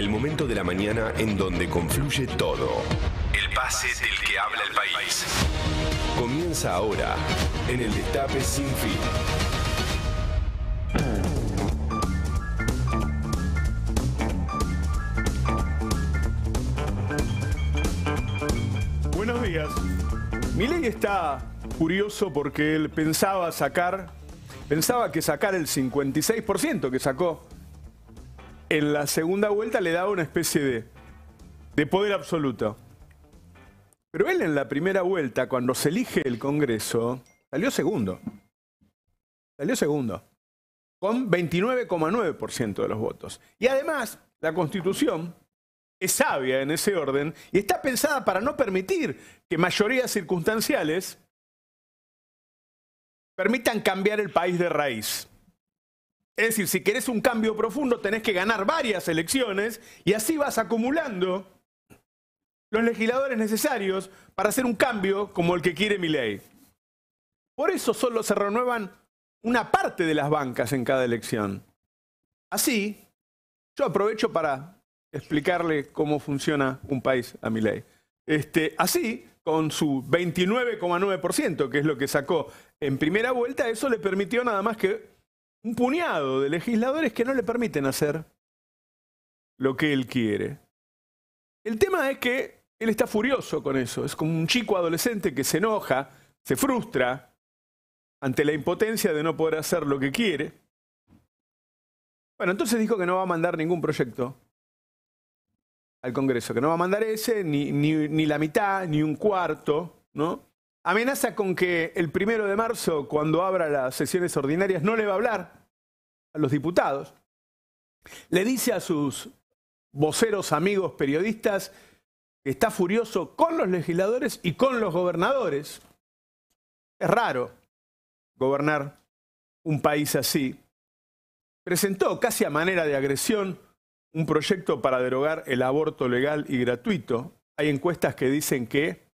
El momento de la mañana en donde confluye todo. El pase del que habla el país. Comienza ahora en el Destape Sin Fin. Buenos días. Milei está curioso porque él pensaba sacar, pensaba que sacar el 56% que sacó en la segunda vuelta le daba una especie de, poder absoluto. Pero él en la primera vuelta, cuando se elige el Congreso, salió segundo. Salió segundo. Con 29,9% de los votos. Y además, la Constitución es sabia en ese orden y está pensada para no permitir que mayorías circunstanciales permitan cambiar el país de raíz. Es decir, si querés un cambio profundo, tenés que ganar varias elecciones y así vas acumulando los legisladores necesarios para hacer un cambio como el que quiere mi ley. Por eso solo se renuevan una parte de las bancas en cada elección. Así, yo aprovecho para explicarle cómo funciona un país a mi ley. Este, así, con su 29,9%, que es lo que sacó en primera vuelta, eso le permitió nada más que un puñado de legisladores que no le permiten hacer lo que él quiere. El tema es que él está furioso con eso, es como un chico adolescente que se enoja, se frustra ante la impotencia de no poder hacer lo que quiere. Bueno, entonces dijo que no va a mandar ningún proyecto al Congreso, que no va a mandar ese, ni, ni, ni la mitad, ni un cuarto, ¿no? Amenaza con que el primero de marzo, cuando abra las sesiones ordinarias, no le va a hablar a los diputados. Le dice a sus voceros, amigos, periodistas, que está furioso con los legisladores y con los gobernadores. Es raro gobernar un país así. Presentó casi a manera de agresión un proyecto para derogar el aborto legal y gratuito. Hay encuestas que dicen que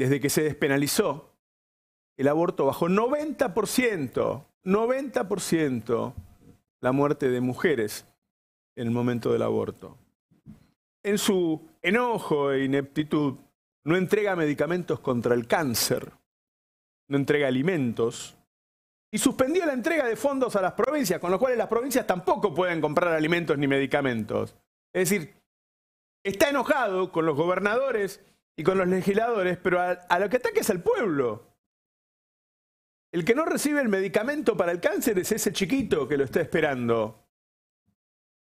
desde que se despenalizó, el aborto bajó 90%, 90% la muerte de mujeres en el momento del aborto. En su enojo e ineptitud, no entrega medicamentos contra el cáncer, no entrega alimentos, y suspendió la entrega de fondos a las provincias, con lo cual las provincias tampoco pueden comprar alimentos ni medicamentos. Es decir, está enojado con los gobernadores y con los legisladores, pero a, lo que ataca es al pueblo. El que no recibe el medicamento para el cáncer es ese chiquito que lo está esperando.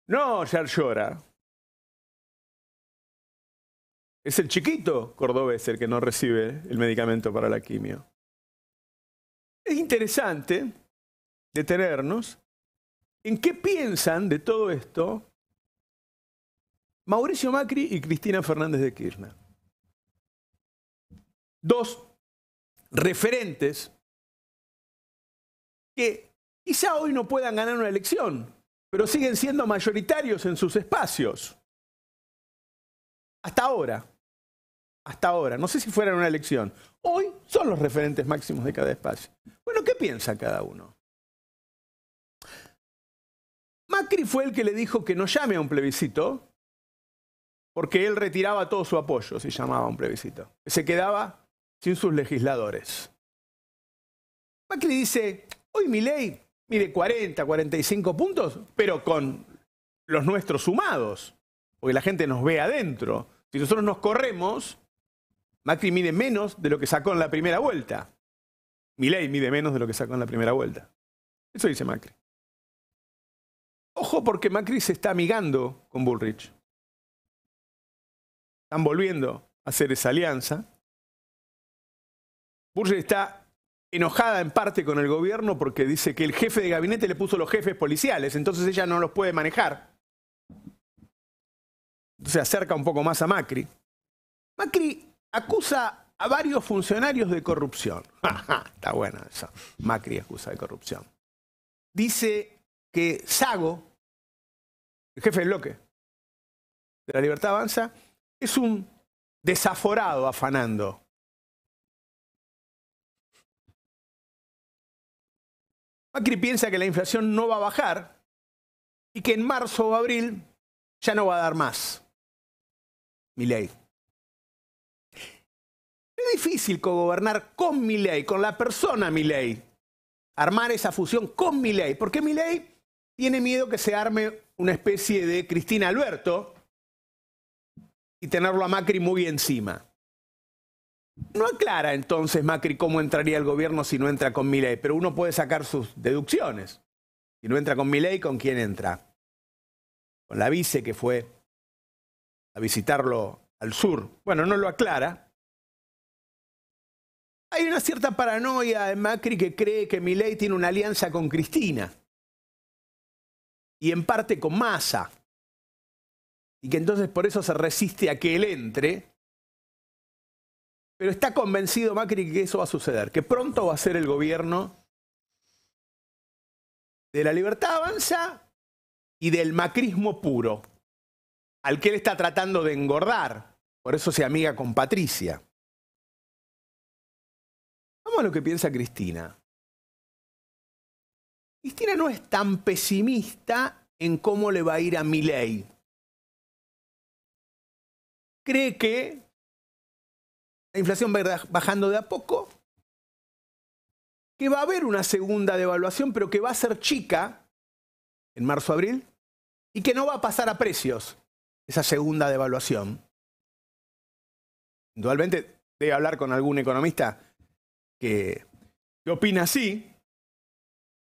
No, ya llora. Es el chiquito cordobés el que no recibe el medicamento para la quimio. Es interesante detenernos en qué piensan de todo esto Mauricio Macri y Cristina Fernández de Kirchner dos referentes que quizá hoy no puedan ganar una elección, pero siguen siendo mayoritarios en sus espacios. Hasta ahora. Hasta ahora. No sé si fuera una elección. Hoy son los referentes máximos de cada espacio. Bueno, ¿qué piensa cada uno? Macri fue el que le dijo que no llame a un plebiscito, porque él retiraba todo su apoyo si llamaba a un plebiscito. Se quedaba sin sus legisladores. Macri dice, hoy mi ley mide 40, 45 puntos, pero con los nuestros sumados, porque la gente nos ve adentro. Si nosotros nos corremos, Macri mide menos de lo que sacó en la primera vuelta. Mi ley mide menos de lo que sacó en la primera vuelta. Eso dice Macri. Ojo porque Macri se está amigando con Bullrich. Están volviendo a hacer esa alianza. Urge está enojada en parte con el gobierno porque dice que el jefe de gabinete le puso los jefes policiales, entonces ella no los puede manejar. Se acerca un poco más a Macri. Macri acusa a varios funcionarios de corrupción. Está buena eso. Macri acusa de corrupción. Dice que Sago, el jefe del bloque de la Libertad Avanza, es un desaforado afanando Macri piensa que la inflación no va a bajar y que en marzo o abril ya no va a dar más. ley. Es difícil gobernar con ley, con la persona ley, Armar esa fusión con Milei, porque ley tiene miedo que se arme una especie de Cristina Alberto y tenerlo a Macri muy encima. No aclara entonces Macri cómo entraría el gobierno si no entra con Milei, pero uno puede sacar sus deducciones. Si no entra con Milei, ¿con quién entra? Con la vice que fue a visitarlo al sur. Bueno, no lo aclara. Hay una cierta paranoia en Macri que cree que Milei tiene una alianza con Cristina y en parte con Massa y que entonces por eso se resiste a que él entre pero está convencido Macri que eso va a suceder, que pronto va a ser el gobierno de la libertad avanza y del macrismo puro, al que él está tratando de engordar. Por eso se amiga con Patricia. Vamos a lo que piensa Cristina. Cristina no es tan pesimista en cómo le va a ir a Milei. Cree que la inflación va bajando de a poco, que va a haber una segunda devaluación, pero que va a ser chica en marzo-abril y que no va a pasar a precios esa segunda devaluación. Indudablemente debe hablar con algún economista que, que opina así.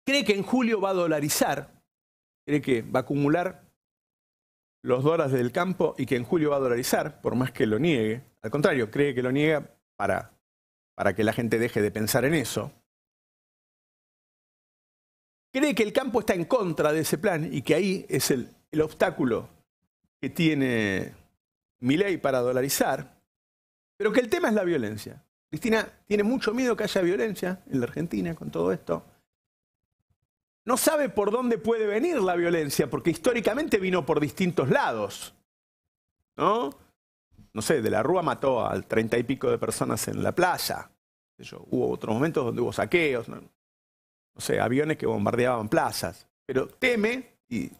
Cree que en julio va a dolarizar, cree que va a acumular los dólares del campo y que en julio va a dolarizar, por más que lo niegue. Al contrario, cree que lo niega para, que la gente deje de pensar en eso. Cree que el campo está en contra de ese plan y que ahí es el, el obstáculo que tiene ley para dolarizar, pero que el tema es la violencia. Cristina tiene mucho miedo que haya violencia en la Argentina con todo esto no sabe por dónde puede venir la violencia, porque históricamente vino por distintos lados. ¿No? No sé, de la Rúa mató al treinta y pico de personas en la playa. Hubo otros momentos donde hubo saqueos, no, sé, aviones que bombardeaban plazas. Pero teme y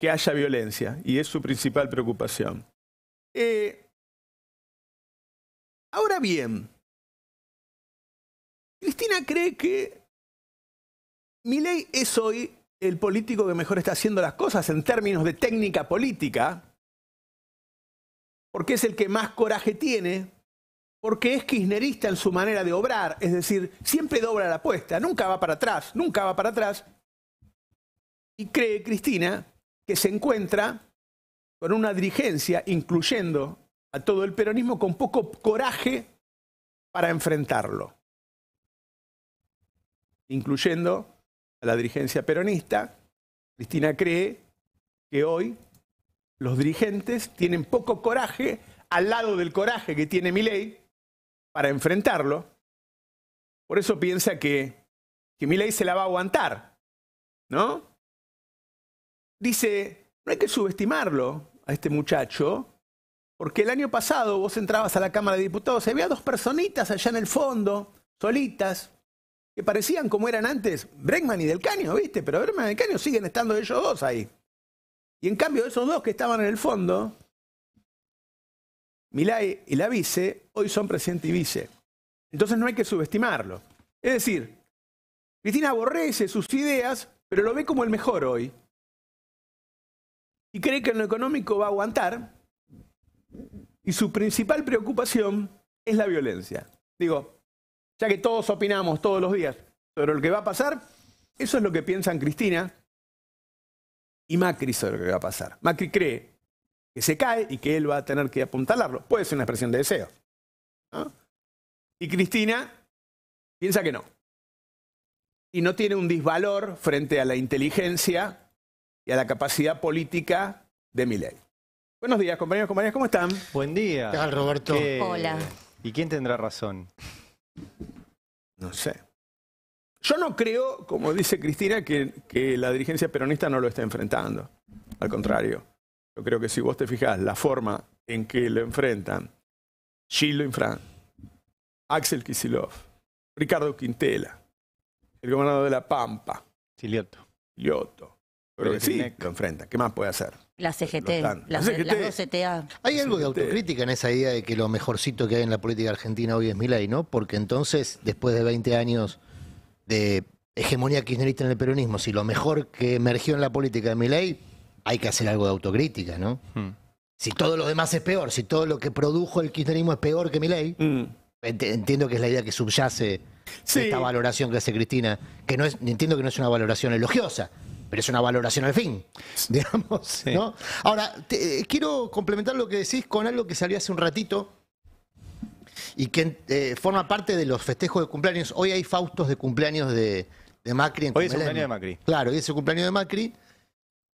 que haya violencia, y es su principal preocupación. Eh, ahora bien, Cristina cree que Milei es hoy el político que mejor está haciendo las cosas en términos de técnica política, porque es el que más coraje tiene, porque es kirchnerista en su manera de obrar, es decir, siempre dobla la apuesta, nunca va para atrás, nunca va para atrás, y cree Cristina que se encuentra con una dirigencia, incluyendo a todo el peronismo, con poco coraje para enfrentarlo, incluyendo la dirigencia peronista, Cristina cree que hoy los dirigentes tienen poco coraje al lado del coraje que tiene Milei para enfrentarlo. Por eso piensa que, que Milei se la va a aguantar, ¿no? Dice, no hay que subestimarlo a este muchacho, porque el año pasado vos entrabas a la Cámara de Diputados, y había dos personitas allá en el fondo, solitas, que parecían como eran antes Bregman y Del Caño, ¿viste? Pero Bregman y Del Caño siguen estando ellos dos ahí. Y en cambio, esos dos que estaban en el fondo, Milay y la vice, hoy son presidente y vice. Entonces no hay que subestimarlo. Es decir, Cristina aborrece sus ideas, pero lo ve como el mejor hoy. Y cree que en lo económico va a aguantar. Y su principal preocupación es la violencia. Digo, ya que todos opinamos todos los días sobre lo que va a pasar, eso es lo que piensan Cristina y Macri sobre lo que va a pasar. Macri cree que se cae y que él va a tener que apuntalarlo. Puede ser una expresión de deseo. Y Cristina piensa que no. Y no tiene un disvalor frente a la inteligencia y a la capacidad política de Milei. Buenos días, compañeros, compañeras, ¿cómo están? Buen día. ¿Qué tal, Roberto? Hola. ¿Y quién tendrá razón? No sé. Yo no creo, como dice Cristina, que, la dirigencia peronista no lo está enfrentando. Al contrario, yo creo que si vos te fijás la forma en que lo enfrentan y Fran Axel Kisilov, Ricardo Quintela, el gobernador de La Pampa, Silioto. Lioto. Creo que sí, lo enfrenta. ¿Qué más puede hacer? La CGT, la, CTA. Hay algo de autocrítica en esa idea de que lo mejorcito que hay en la política argentina hoy es Milei, ¿no? Porque entonces, después de 20 años de hegemonía kirchnerista en el peronismo, si lo mejor que emergió en la política de Milei, hay que hacer algo de autocrítica, ¿no? Hmm. Si todo lo demás es peor, si todo lo que produjo el kirchnerismo es peor que Milei, hmm. entiendo que es la idea que subyace esta valoración que hace Cristina, que no es, entiendo que no es una valoración elogiosa, pero es una valoración al fin, digamos. Ahora, eh, quiero complementar lo que decís con algo que salió hace un ratito y que eh, forma parte de los festejos de cumpleaños. Hoy hay faustos de cumpleaños de, Macri. En hoy es el cumpleaños de Macri. Claro, hoy es el cumpleaños de Macri.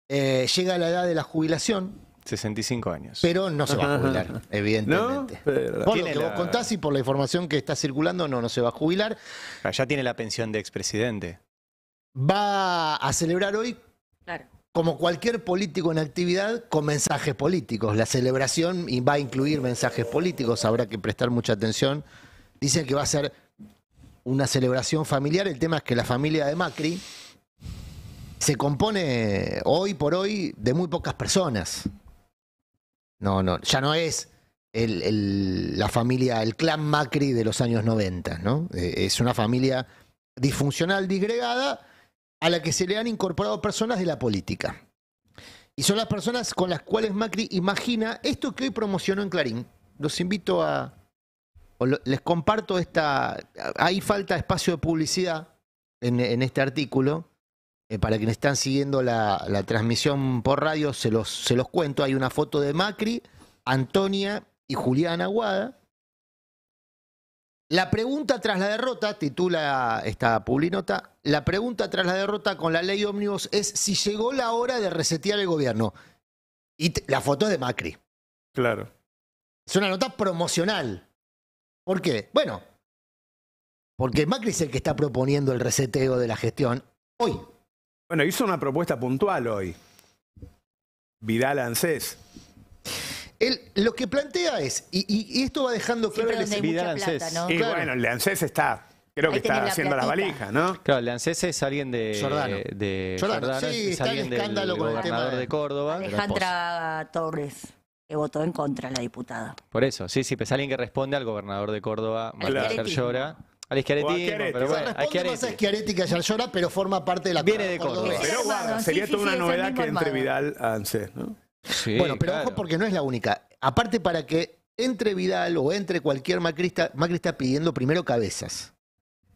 Eh, llega a la edad de la jubilación, 65 años. Pero no se va a jubilar, evidentemente. Por lo que vos contás y por la información que está circulando, no, no se va a jubilar. Ah, ya tiene la pensión de expresidente va a celebrar hoy, como cualquier político en actividad, con mensajes políticos. La celebración va a incluir mensajes políticos, habrá que prestar mucha atención. Dicen que va a ser una celebración familiar. El tema es que la familia de Macri se compone hoy por hoy de muy pocas personas. No, no, ya no es la familia, el clan Macri de los años 90, ¿no? Eh, es una familia disfuncional, disgregada, a la que se le han incorporado personas de la política. Y son las personas con las cuales Macri imagina esto que hoy promocionó en Clarín. Los invito a, o les comparto esta, hay falta de espacio de publicidad en, este artículo. Eh, para quienes están siguiendo la, transmisión por radio, se los, se los cuento. Hay una foto de Macri, Antonia y Juliana Aguada la pregunta tras la derrota, titula esta publinota, la pregunta tras la derrota con la ley ómnibus es si llegó la hora de resetear el gobierno. Y la foto es de Macri. Claro. Es una nota promocional. ¿Por qué? Bueno, porque Macri es el que está proponiendo el reseteo de la gestión hoy. Bueno, hizo una propuesta puntual hoy. Vidal ansés lo que plantea es, y, y esto va dejando claro el ¿no? Y bueno, el ANSES está Creo que está haciendo la valija ¿no? Claro, ANSES es alguien de Jordano. De sí, está alguien escándalo con el tema de... Córdoba. Alejandra Torres, que votó en contra la diputada. Por eso, sí, sí, pues alguien que responde al gobernador de Córdoba, Martín Llora. Al Schiaretti, pero bueno, a que ayer llora, pero forma parte de la Viene de Córdoba. Pero bueno sería toda una novedad que entre Vidal a ANSES, ¿no? bueno, pero ojo porque no es la única. Aparte para que entre Vidal o entre cualquier macrista, Macri está pidiendo primero cabezas.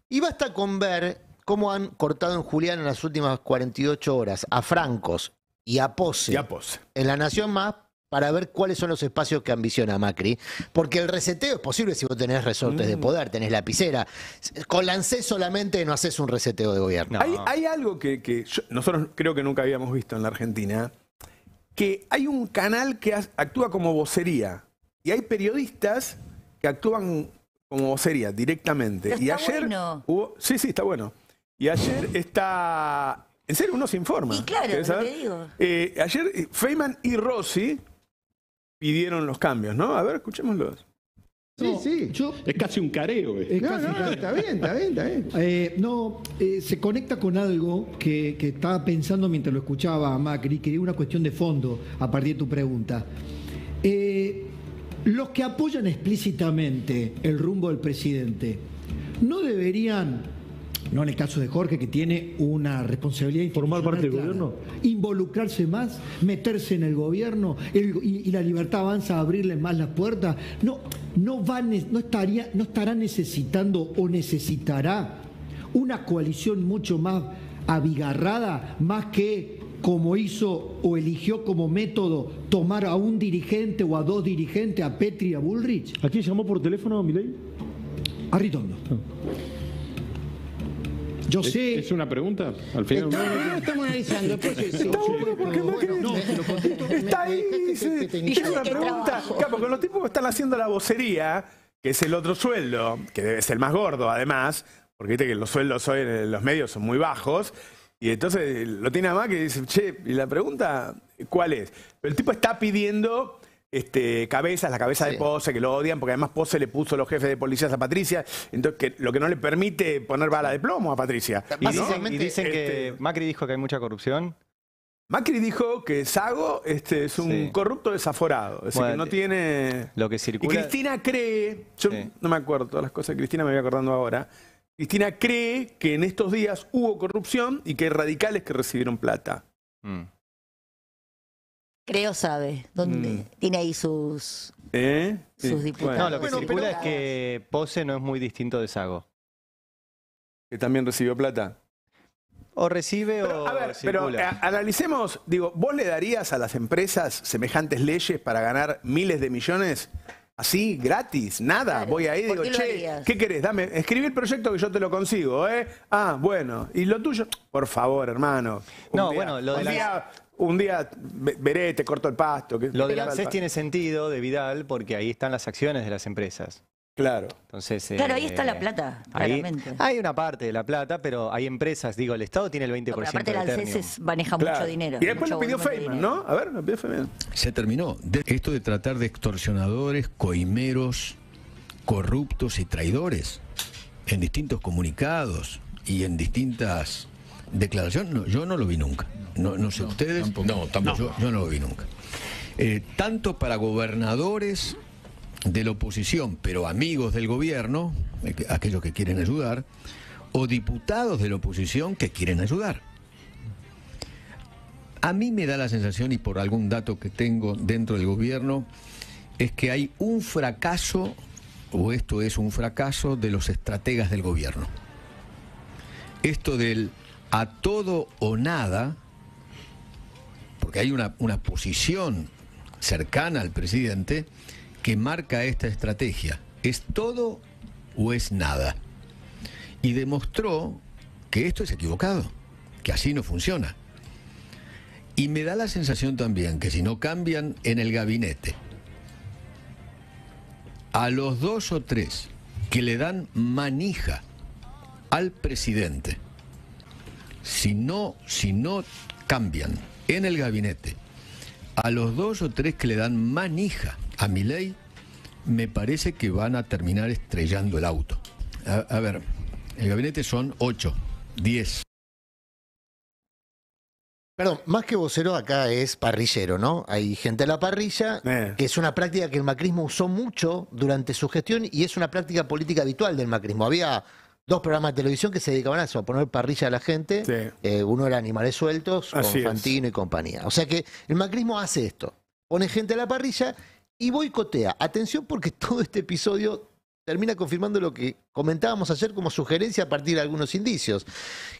Y basta con ver cómo han cortado en Julián en las últimas 48 horas a Francos y a Pose, en La Nación Más para ver cuáles son los espacios que ambiciona Macri. Porque el reseteo es posible si vos tenés resortes de mm. poder, tenés lapicera. Con Lancé solamente no haces un reseteo de gobierno. Hay, algo que, nosotros creo que nunca habíamos visto en la Argentina, que hay un canal que actúa como vocería y hay periodistas que actúan como vocería directamente. y ayer bueno. hubo... sí, sí, está bueno. Y ayer está en serio, uno se informa. Y claro, lo digo. Eh, ayer eh, Feynman y Rossi pidieron los cambios, ¿no? A ver, escuchémoslos sí, es casi un careo. Eh. no, está bien, está bien, eh, no, eh, se conecta con algo que, estaba pensando mientras lo escuchaba a Macri, que una cuestión de fondo a partir de tu pregunta. los que apoyan explícitamente el rumbo del presidente, ¿no deberían no en el caso de Jorge, que tiene una responsabilidad. Formar parte del gobierno. Involucrarse más, meterse en el gobierno, y, la libertad avanza a abrirle más las puertas. No, no, va, no, estaría, no estará necesitando o necesitará una coalición mucho más abigarrada, más que como hizo o eligió como método tomar a un dirigente o a dos dirigentes, a Petri y a Bullrich. ¿A quién llamó por teléfono, Milei? A Ritondo. Ah. Yo ¿Es, sé. ¿Es una pregunta? Al final. no, no, estamos analizando. Pues, sí, está bueno porque bueno, no, Está ahí. Dice, es una pregunta. porque los tipos que están haciendo la vocería, que es el otro sueldo, que debe ser más gordo además, porque viste que los sueldos hoy en los medios son muy bajos. Y entonces lo tiene a más que dice, che, y la pregunta, ¿cuál es? el tipo está pidiendo este, cabezas, la cabeza de Pose, que lo odian, porque además Pose le puso los jefes de policías a Patricia, entonces lo que no le permite poner bala de plomo a Patricia. Y, dicen, que este, Macri dijo que hay mucha corrupción. Macri dijo que Sago este, es un corrupto desaforado, es decir, no tiene... Lo que circula... Y Cristina cree, yo no me acuerdo todas las cosas, Cristina me voy acordando ahora, Cristina cree que en estos días hubo corrupción y que hay radicales que recibieron plata. Mm. Creo sabe. ¿Dónde? Mm. Tiene ahí sus, ¿Eh? diputados. no, lo que circula es que Pose no es muy distinto de Sago. Que también recibió plata. O recibe o. A ver, pero eh, analicemos, digo, ¿vos le darías a las empresas semejantes leyes para ganar miles de millones? Así, gratis, nada. Voy ahí y digo, che, ¿qué querés? Dame, escribí el proyecto que yo te lo consigo, ¿eh? Ah, bueno. ¿Y lo tuyo? Por favor, hermano. No, bueno, lo de la un día veré, te corto el pasto. Que Lo del ANSES tiene sentido de Vidal porque ahí están las acciones de las empresas. Claro. Entonces, claro, ahí eh, está la plata, claramente. Hay una parte de la plata, pero hay empresas, digo, el Estado tiene el 20% La parte del ANSES maneja mucho dinero. Y después lo pidió Feynman, ¿no? A ver, lo pidió Feynman. Se terminó. esto de tratar de extorsionadores, coimeros, corruptos y traidores en distintos comunicados y en distintas declaración, yo no lo vi nunca. No, sé ustedes. No, Yo, no lo vi nunca. Eh, tanto para gobernadores de la oposición, pero amigos del gobierno, eh, aquellos que quieren ayudar, o diputados de la oposición que quieren ayudar. A mí me da la sensación, y por algún dato que tengo dentro del gobierno, es que hay un fracaso, o esto es un fracaso, de los estrategas del gobierno. Esto del a todo o nada, porque hay una, una posición cercana al presidente que marca esta estrategia. ¿Es todo o es nada? Y demostró que esto es equivocado, que así no funciona. Y me da la sensación también que si no cambian en el gabinete, a los dos o tres que le dan manija al presidente, si no, si no cambian en el gabinete a los dos o tres que le dan manija a mi ley, me parece que van a terminar estrellando el auto. A, ver, el gabinete son ocho, diez. Perdón, más que vocero acá es parrillero, ¿no? Hay gente a la parrilla, eh. que es una práctica que el macrismo usó mucho durante su gestión y es una práctica política habitual del macrismo. Había dos programas de televisión que se dedicaban a eso, a poner parrilla a la gente. Eh, uno era Animales Sueltos, Fantino y compañía. O sea que el macrismo hace esto. Pone gente a la parrilla y boicotea. Atención porque todo este episodio termina confirmando lo que comentábamos ayer como sugerencia a partir de algunos indicios,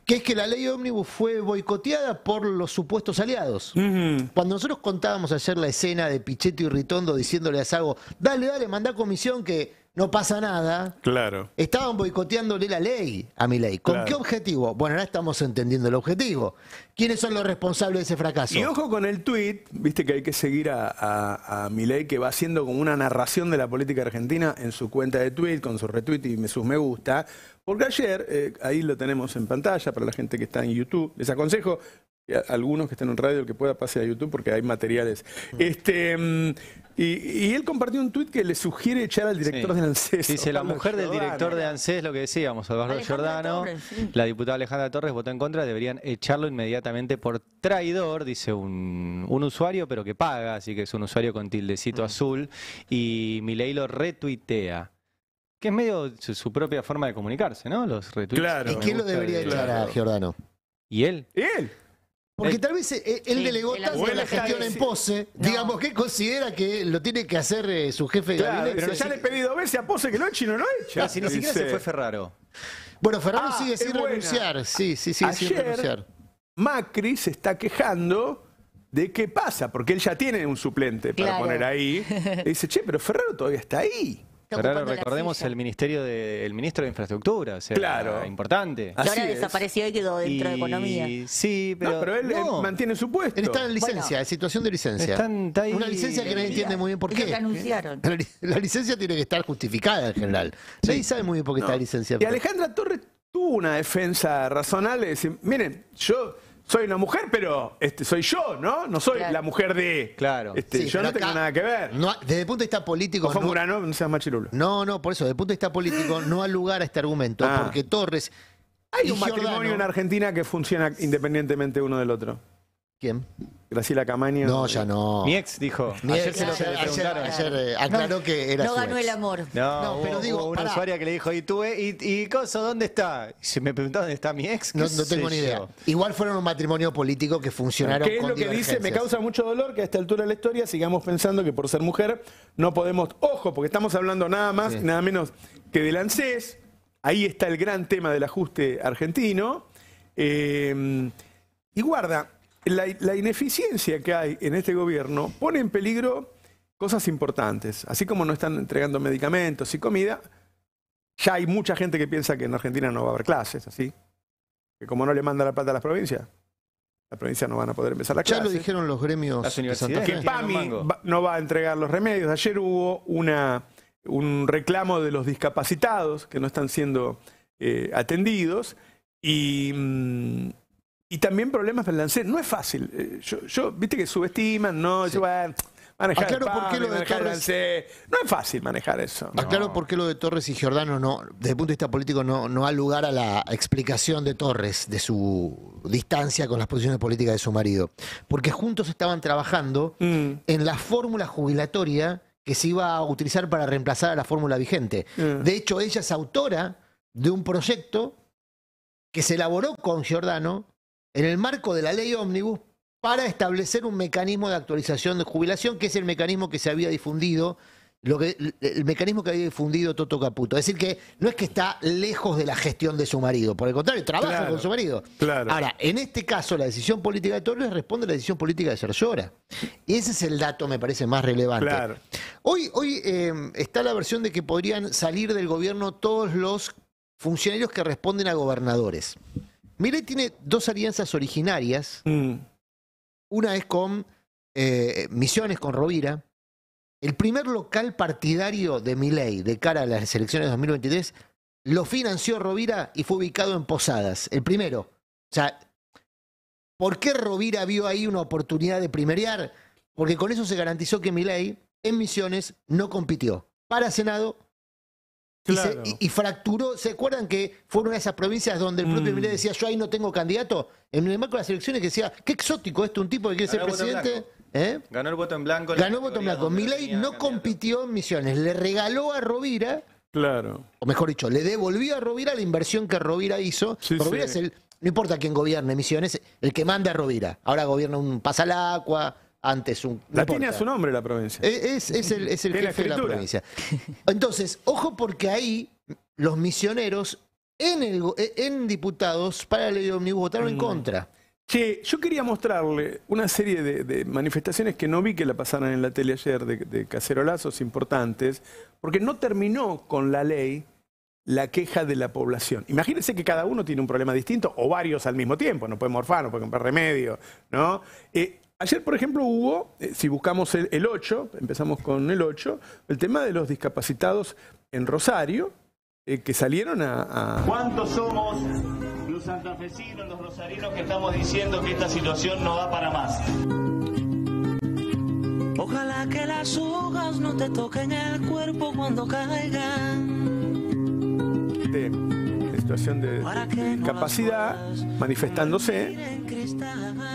que es que la ley ómnibus fue boicoteada por los supuestos aliados. Cuando nosotros contábamos ayer la escena de Pichetto y Ritondo diciéndole a Sago, dale, dale, mandá comisión que no pasa nada. Claro. Estaban boicoteándole la ley a mi ley. ¿Con qué objetivo? Bueno, ahora estamos entendiendo el objetivo. ¿Quiénes son los responsables de ese fracaso? Y ojo con el tweet. viste que hay que seguir a, a, mi ley que va haciendo como una narración de la política argentina en su cuenta de tuit, con su retweet y sus me gusta. Porque ayer, eh, ahí lo tenemos en pantalla para la gente que está en YouTube, les aconsejo, algunos que estén en radio, el que pueda pase a YouTube porque hay materiales. Este, mm, y, él compartió un tuit que le sugiere echar al director de ANSES. Dice, la mujer del director de ANSES, lo que decíamos, Alvaro Giordano, la diputada Alejandra Torres votó en contra, deberían echarlo inmediatamente por traidor, dice un, usuario, pero que paga, así que es un usuario con tildecito azul, y Milei lo retuitea. Que es medio su, propia forma de comunicarse, ¿no? Los retuits. ¿Y quién lo debería echar a Giordano? ¿Y él? ¿Y él? Porque eh, tal vez eh, eh, él delegó tanto la gestión en pose, digamos, que considera que lo tiene que hacer su jefe de gabinete. Pero ya le he pedido veces a pose que lo eche y no lo echa. si ni siquiera se fue Ferraro. Bueno, Ferraro ah, sigue sin renunciar. Sí, sí, sigue sin renunciar. Macri se está quejando de qué pasa, porque él ya tiene un suplente para poner ahí. Y dice, che, pero Ferraro todavía está ahí ahora recordemos el ministerio del ministro de Infraestructura, o sea, claro. importante. Y ahora desapareció y quedó dentro de Economía. Sí, pero, no, pero él, mantiene su puesto. Él está en licencia, en situación de licencia. ahí... Una licencia que nadie entiende muy bien por qué. anunciaron. La, licencia tiene que estar justificada en general. Nadie sabe muy bien por qué está la licencia. Y Alejandra Torres tuvo una defensa razonable decir, miren, yo soy una mujer, pero este, soy yo, ¿no? No soy la mujer de. Claro. Este, yo no tengo nada que ver. desde el punto de vista político. no- no por eso, desde el punto de vista político no hay lugar a este argumento, ah. porque Torres. Hay un matrimonio en Argentina que funciona independientemente uno del otro. ¿Quién? Graciela Camaño. No, ya no. Mi ex dijo. ayer se lo preguntaron. Ayer, eh, aclaró que era. No ganó el amor. No, pero digo. una usuaria que le dijo, ¿y tú, y, y Coso, dónde está? Si se me preguntó dónde está mi ex. No, tengo ni idea. Igual fueron un matrimonio político que funcionaron ¿Qué es lo que dice? Me causa mucho dolor que a esta altura de la historia sigamos pensando que por ser mujer no podemos. Ojo, porque estamos hablando nada más, nada menos que de ANSES. Ahí está el gran tema del ajuste argentino. Eh, y guarda la, ineficiencia que hay en este gobierno pone en peligro cosas importantes. Así como no están entregando medicamentos y comida, ya hay mucha gente que piensa que en Argentina no va a haber clases, así. Que como no le manda la plata a las provincias, las provincias no van a poder empezar la clase. Ya lo dijeron los gremios Que PAMI no va a entregar los remedios. Ayer hubo un reclamo de los discapacitados que no están siendo eh, atendidos. Y, mm, y también problemas del lancé. No es fácil. Eh, yo, viste que subestiman, ¿no? Sí. manejar Aclaro el lo No es fácil manejar eso. Aclaro por qué lo de Torres y Giordano, no, desde el punto de vista político, no, no da lugar a la explicación de Torres, de su distancia con las posiciones políticas de su marido. Porque juntos estaban trabajando mm. en la fórmula jubilatoria que se iba a utilizar para reemplazar a la fórmula vigente. Mm. De hecho, ella es autora de un proyecto que se elaboró con Giordano en el marco de la ley ómnibus para establecer un mecanismo de actualización de jubilación, que es el mecanismo que se había difundido, el mecanismo que había difundido Toto Caputo. Es decir, que no es que está lejos de la gestión de su marido, por el contrario, trabaja con su marido. Ahora, en este caso, la decisión política de Torres responde a la decisión política de Serllora. Y ese es el dato, me parece, más relevante. Hoy, hoy eh, está la versión de que podrían salir del gobierno todos los funcionarios que responden a gobernadores. Milei tiene dos alianzas originarias. Mm. Una es con eh, Misiones, con Rovira. El primer local partidario de Milei de cara a las elecciones de 2023 lo financió Rovira y fue ubicado en Posadas. El primero. O sea, ¿por qué Rovira vio ahí una oportunidad de primerear? Porque con eso se garantizó que Milei en Misiones no compitió para Senado y, fracturó. ¿Se acuerdan que fue una de esas provincias donde el propio mm. Miley decía, yo ahí no tengo candidato? En el marco de las elecciones que decía, qué exótico esto, un tipo que quiere ser presidente. ¿eh? Ganó el voto en blanco. Ganó el voto en blanco. Milei no compitió en misiones, le regaló a Rovira. Claro. O mejor dicho, le devolvió a Rovira la inversión que Rovira hizo. Rovira es el, no importa quién gobierne Misiones, el que manda a Rovira. Ahora gobierna un Pasalacua, antes un... La tiene a su nombre la provincia. Es, el, es jefe de la provincia. Entonces, ojo porque ahí los misioneros en, e, en diputados para la ley de omnibus votaron en mm. contra. Che, yo quería mostrarle una serie de, manifestaciones que no vi que la pasaran en la tele ayer, de, cacerolazos importantes, porque no terminó con la ley la queja de la población. Imagínense que cada uno tiene un problema distinto o varios al mismo tiempo, no puede morfar, no puede comprar remedio, ¿no? Eh, Ayer, por ejemplo, hubo, eh, si buscamos el, 8, empezamos con el 8, el tema de los discapacitados en Rosario, eh, que salieron a, ¿Cuántos somos los santafesinos, los rosarinos que estamos diciendo que esta situación no va para más? Ojalá que las hojas no te toquen el cuerpo cuando caigan. Este, de DISCAPACIDAD manifestándose,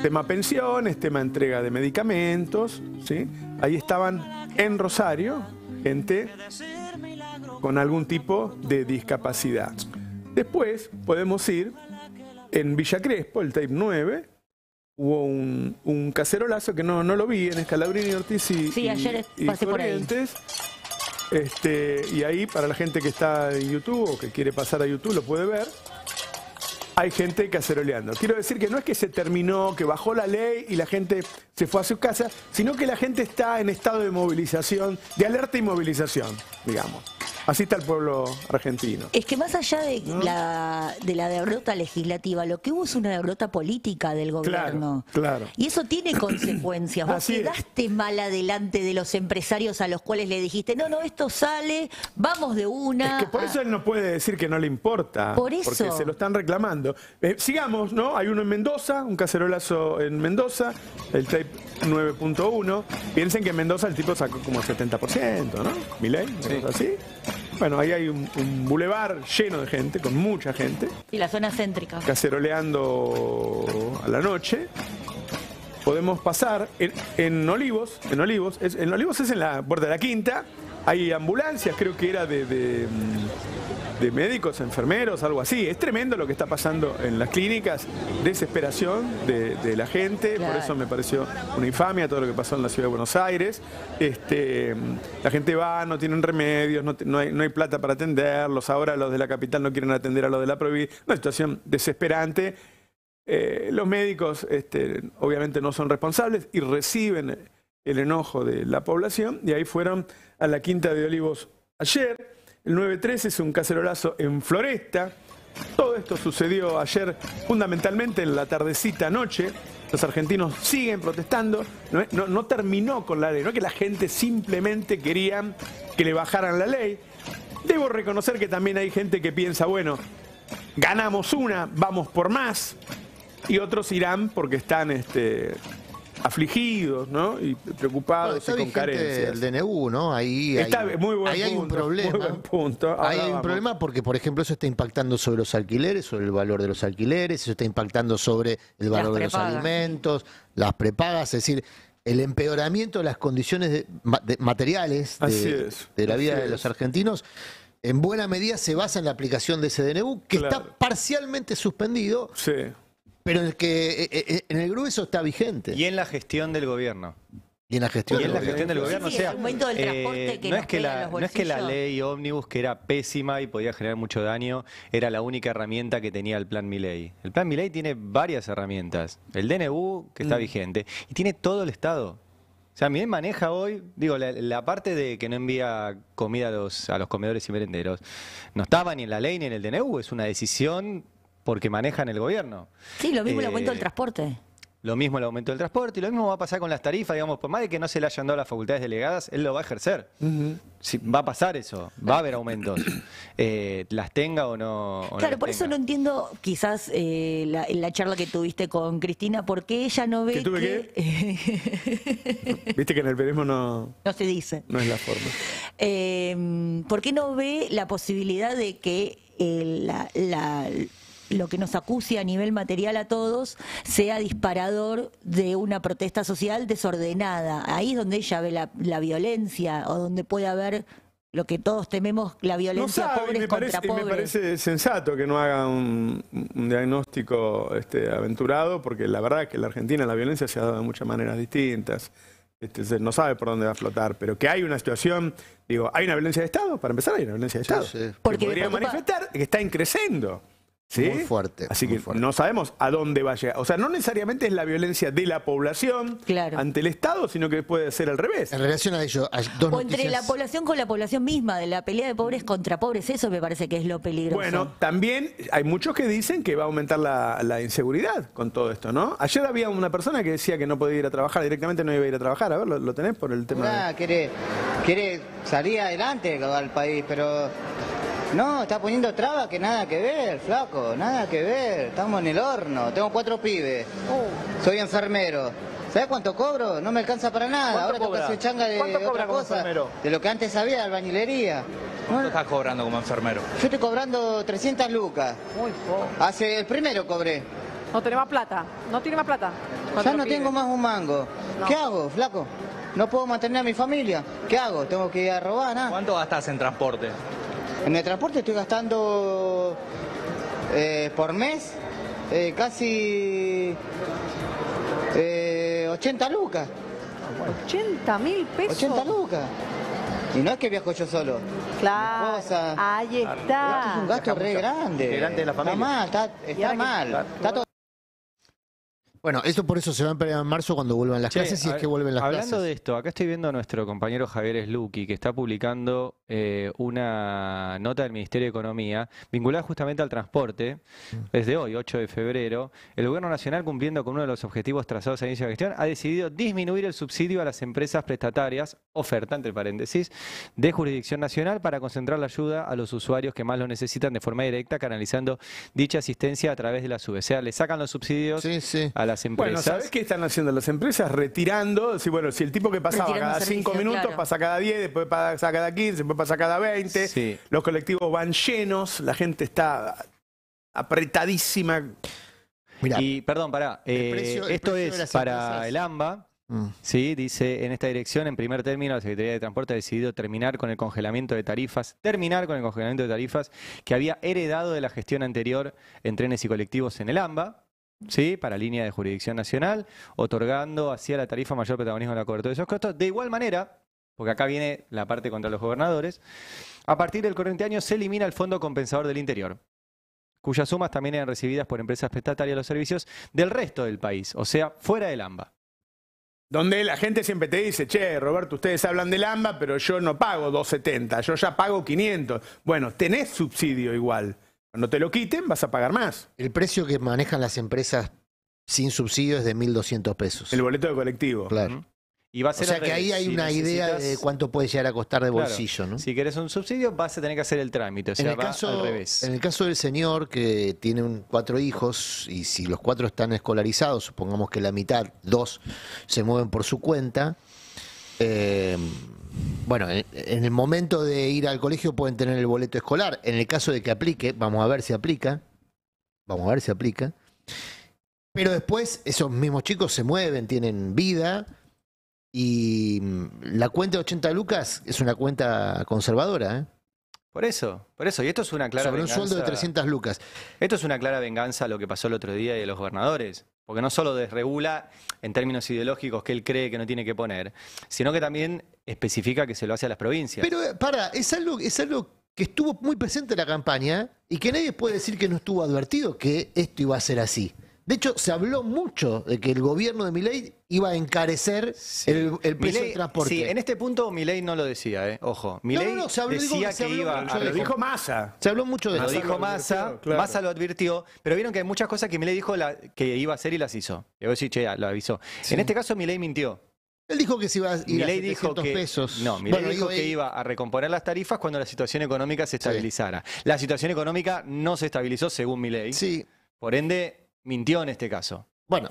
tema pensiones, tema entrega de medicamentos, ¿sí? Ahí estaban en Rosario gente con algún tipo de discapacidad. Después podemos ir en Villa Crespo, el tape 9, hubo un, un cacerolazo que no, lo vi en Escalabrini Ortiz y, ayer pasé por ahí. Este, y ahí para la gente que está en YouTube o que quiere pasar a YouTube lo puede ver hay gente caceroleando. Quiero decir que no es que se terminó, que bajó la ley y la gente se fue a su casa, sino que la gente está en estado de movilización, de alerta y movilización, digamos. Así está el pueblo argentino. Es que más allá de, la, de la derrota legislativa, lo que hubo es una derrota política del gobierno. Claro, Y eso tiene consecuencias. Vos quedaste mal adelante de los empresarios a los cuales le dijiste, no, no, esto sale, vamos de una. Es que por eso él no puede decir que no le importa. Por eso. Porque se lo están reclamando. Eh, sigamos, ¿no? Hay uno en Mendoza, un cacerolazo en Mendoza, el type 9.1. Piensen que en Mendoza el tipo sacó como 70%, ¿no? Miley, así. Bueno, ahí hay un, un, bulevar lleno de gente, con mucha gente. Y la zona céntrica. Caceroleando a la noche. Podemos pasar en, Olivos, en Olivos, en Olivos es en la puerta de la quinta, hay ambulancias, creo que era mm, de, médicos, enfermeros, algo así. Es tremendo lo que está pasando en las clínicas, desesperación de, la gente, por eso me pareció una infamia todo lo que pasó en la ciudad de Buenos Aires. Este, mm, la gente va, no tienen remedios, no, hay, plata para atenderlos, ahora los de la capital no quieren atender a los de la provincia, una situación desesperante. Eh, los médicos este, obviamente no son responsables y reciben el enojo de la población, y ahí fueron a la Quinta de Olivos ayer. El 9 13 es un cacerolazo en Floresta. Todo esto sucedió ayer fundamentalmente en la tardecita noche. Los argentinos siguen protestando. No, terminó con la ley, no que la gente simplemente quería que le bajaran la ley. Debo reconocer que también hay gente que piensa, bueno, ganamos una, vamos por más. Y otros irán porque están este, afligidos, ¿no? Y preocupados y con carencias. El DNU, ¿no? Ahí, hay, un problema. hay un problema porque, por ejemplo, eso está impactando sobre los alquileres, sobre el valor de los alquileres, eso está impactando sobre el valor de los alimentos, las prepagas, es decir, el empeoramiento de las condiciones materiales de, la vida de los argentinos en buena medida se basa en la aplicación de ese DNU, que está parcialmente suspendido, sí. Pero en el que eh, eh, en el grueso está vigente. Y en la gestión del gobierno. Y en la gestión, del gobierno. no, es que la, ley ómnibus, que era pésima y podía generar mucho daño, era la única herramienta que tenía el plan Miley. El plan Miley tiene varias herramientas. El DNU, que está mm. vigente, y tiene todo el Estado. O sea, Milei maneja hoy, digo, la, parte de que no envía comida a los, a los comedores y merenderos, no estaba ni en la ley ni en el DNU, es una decisión porque manejan el gobierno. Sí, lo mismo el aumento del eh, transporte. Lo mismo el aumento del transporte y lo mismo va a pasar con las tarifas, digamos, por más de que no se le hayan dado las facultades delegadas, él lo va a ejercer. va a pasar eso, va a haber aumentos, eh, las tenga o no. claro, por eso no entiendo quizás eh, la, charla que tuviste con Cristina, porque ella no ve ¿Que que... Viste que en el periodismo no... No se dice. No es la forma. ¿Por qué no ve la posibilidad de que la lo que nos acuse a nivel material a todos sea disparador de una protesta social desordenada. Ahí es donde ella ve la, violencia o donde puede haber lo que todos tememos, la violencia no pobres me parece, Me parece sensato que no haga un, diagnóstico este, aventurado, porque la verdad que en la Argentina la violencia se ha dado de muchas maneras distintas. Este, no sabe por dónde va a flotar, pero que hay una situación, digo, hay una violencia de Estado, para empezar hay una violencia de Estado, Porque manifestar, que está increciendo. Muy fuerte. Así que no sabemos a dónde va a llegar. O sea, no necesariamente es la violencia de la población ante el Estado, sino que puede ser al revés. En relación a ello, hay dos O entre la población con la población misma, de la pelea de pobres contra pobres, eso me parece que es lo peligroso. Bueno, también hay muchos que dicen que va a aumentar la, inseguridad con todo esto, ¿no? Ayer había una persona que decía que no podía ir a trabajar, directamente no iba a ir a trabajar. A ver, ¿lo, tenés por el tema? Ah, quiere, quiere salir adelante al país, pero no, está poniendo trabas que nada que ver, flaco, nada que ver. Estamos en el horno, tengo cuatro pibes. Uh. Soy enfermero. ¿Sabes cuánto cobro? No me alcanza para nada. Ahora tengo que hacer changa de otra cosa, de lo que antes sabía, albañilería. ¿Cuánto estás cobrando como enfermero? Yo estoy cobrando 300 lucas. Muy poco. Hace el primero cobré. No tiene más plata, no tiene más plata. Ya no tengo más un mango. ¿Qué hago, flaco? No puedo mantener a mi familia. ¿Qué hago? Tengo que ir a robar, nada. ¿Cuánto gastas en transporte? En el transporte estoy gastando eh, por mes eh, casi 80 eh, lucas. 80 mil pesos. 80 lucas. Y no es que viajo yo solo. Claro. Ahí está. Esto es un gasto re grande. de la familia. Está mal, está, mal. Bueno, esto por eso se va a emplear en marzo cuando vuelvan las clases, si es que vuelven las hablando clases. Hablando de esto, acá estoy viendo a nuestro compañero Javier Sluki, que está publicando eh, una nota del Ministerio de Economía vinculada justamente al transporte, desde mm. hoy, 8 de febrero. El Gobierno Nacional, cumpliendo con uno de los objetivos trazados a inicio de gestión, ha decidido disminuir el subsidio a las empresas prestatarias, oferta, entre paréntesis, de jurisdicción nacional para concentrar la ayuda a los usuarios que más lo necesitan de forma directa, canalizando dicha asistencia a través de la SUBE. O le sacan los subsidios a las bueno, ¿sabes qué están haciendo las empresas? Retirando, si, bueno, si el tipo que pasaba cada cinco minutos pasa cada 10, después pasa cada 15, después pasa cada 20, los colectivos van llenos, la gente está apretadísima. y perdón, pará, eh, esto es para el AMBA. Mm. dice, en esta dirección, en primer término, la Secretaría de Transporte ha decidido terminar con el congelamiento de tarifas, terminar con el congelamiento de tarifas que había heredado de la gestión anterior en trenes y colectivos en el AMBA, ¿sí? para línea de jurisdicción nacional, otorgando así a la tarifa mayor protagonismo en la cobertura de esos costos. De igual manera, porque acá viene la parte contra los gobernadores, a partir del corriente año se elimina el Fondo Compensador del Interior, cuyas sumas también eran recibidas por empresas prestatarias de los servicios del resto del país, o sea, fuera del AMBA. Donde la gente siempre te dice, che, Roberto, ustedes hablan del AMBA, pero yo no pago 270, yo ya pago 500. Bueno, tenés subsidio igual no te lo quiten, vas a pagar más. El precio que manejan las empresas sin subsidio es de 1.200 pesos. El boleto de colectivo. Claro. a o sea que ahí hay una idea de cuánto puede llegar a costar de bolsillo, ¿no? Si quieres un subsidio, vas a tener que hacer el trámite. en, el caso, del señor que tiene cuatro hijos y si los cuatro están escolarizados, supongamos que la mitad, dos, se mueven por su cuenta, eh, bueno, en, el momento de ir al colegio pueden tener el boleto escolar. En el caso de que aplique, vamos a ver si aplica. Vamos a ver si aplica. Pero después esos mismos chicos se mueven, tienen vida. Y mm, la cuenta de 80 lucas es una cuenta conservadora. ¿eh? Por eso, por eso. Y esto es una clara venganza. Sobre un sueldo de 300 lucas. Esto es una clara venganza a lo que pasó el otro día y a los gobernadores. Porque no solo desregula en términos ideológicos que él cree que no tiene que poner, sino que también especifica que se lo hace a las provincias. Pero eh, para, es algo, es algo que estuvo muy presente en la campaña y que nadie puede decir que no estuvo advertido que esto iba a ser así. De hecho, se habló mucho de que el gobierno de Milei iba a encarecer el, el, precio del transporte. Sí, en este punto Milei no lo decía, ¿eh? ojo. Milei no, decía que, iba dijo Massa. Se habló mucho de eso. Lo dijo Massa, Massa lo advirtió, pero vieron que hay muchas cosas que Milei dijo la, que iba a hacer y las hizo. Yo decir, che, ah, lo avisó. En este caso Milei mintió. Él dijo que se iba a ir dijo pesos. No, Milei dijo que iba a recomponer las tarifas cuando la situación económica se estabilizara. La situación económica no se estabilizó según Milei. Sí. Por ende, mintió en este caso. Bueno,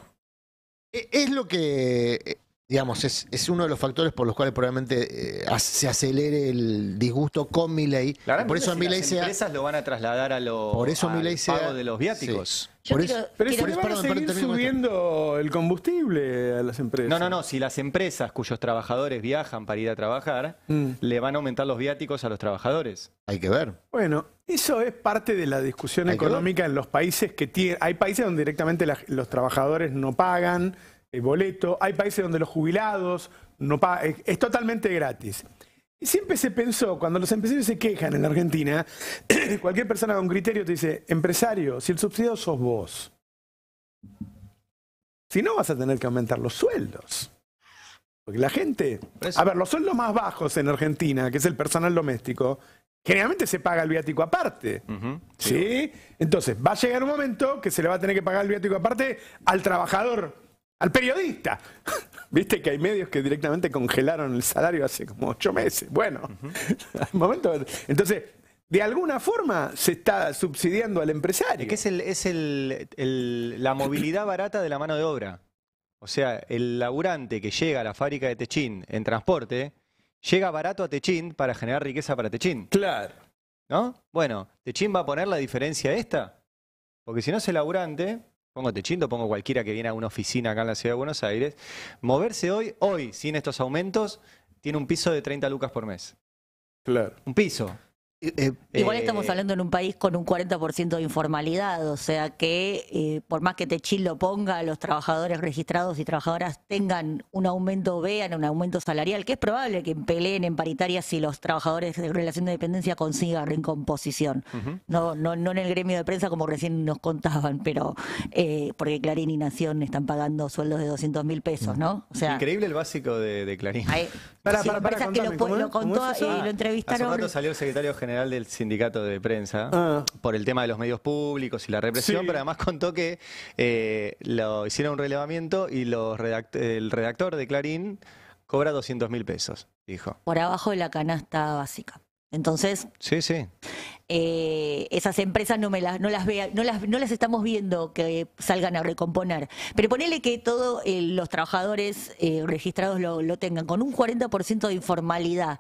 e, es lo que, eh, digamos, es, es uno de los factores por los cuales probablemente eh, se acelere el disgusto con Milley. Por eso si las empresas lo van a trasladar a los pagos de los viáticos eso, pero seguir subiendo el combustible a las empresas. No, no, no. Si las empresas cuyos trabajadores viajan para ir a trabajar, mm. le van a aumentar los viáticos a los trabajadores. Hay que ver. Bueno, eso es parte de la discusión económica en los países que tienen. Hay países donde directamente los trabajadores no pagan el eh, boleto. Hay países donde los jubilados no pagan. es totalmente gratis. Y Siempre se pensó, cuando los empresarios se quejan en Argentina, cualquier persona con criterio te dice, empresario, si el subsidio sos vos, si no vas a tener que aumentar los sueldos. Porque la gente... A ver, los sueldos más bajos en Argentina, que es el personal doméstico, generalmente se paga el viático aparte. ¿sí? Entonces, va a llegar un momento que se le va a tener que pagar el viático aparte al trabajador al periodista. Viste que hay medios que directamente congelaron el salario hace como ocho meses. Bueno, momento. Entonces, de alguna forma se está subsidiando al empresario. Es que es, el, la movilidad barata de la mano de obra. O sea, el laburante que llega a la fábrica de Techín en transporte, llega barato a Techín para generar riqueza para Techín. Claro. ¿No? Bueno, ¿Techín va a poner la diferencia esta? Porque si no, es el laburante pongo chinto, pongo cualquiera que viene a una oficina acá en la ciudad de Buenos Aires, moverse hoy, hoy, sin estos aumentos, tiene un piso de 30 lucas por mes. Claro. Un piso. Eh, eh, Igual estamos eh, hablando en un país con un 40% de informalidad, o sea que por más que Techil lo ponga, los trabajadores registrados y trabajadoras tengan un aumento, vean un aumento salarial, que es probable que peleen en paritarias si los trabajadores de relación de dependencia consigan recomposición. no, no, no en el gremio de prensa como recién nos contaban, pero porque Clarín y Nación están pagando sueldos de 200 mil pesos, ¿no? Increíble el básico de, Clarín. para, para, para, que lo, ah, entrevistaron. salió el secretario general general del sindicato de prensa ah. por el tema de los medios públicos y la represión, pero además contó que eh, lo hicieron un relevamiento y los el redactor de Clarín cobra 200 mil pesos, dijo. Por abajo de la canasta básica. Entonces. Sí, sí. Eh, esas empresas no, me las no, las vea, no, las, no las estamos viendo que salgan a recomponer. Pero ponele que todos eh, los trabajadores eh, registrados lo, tengan, con un 40% de informalidad.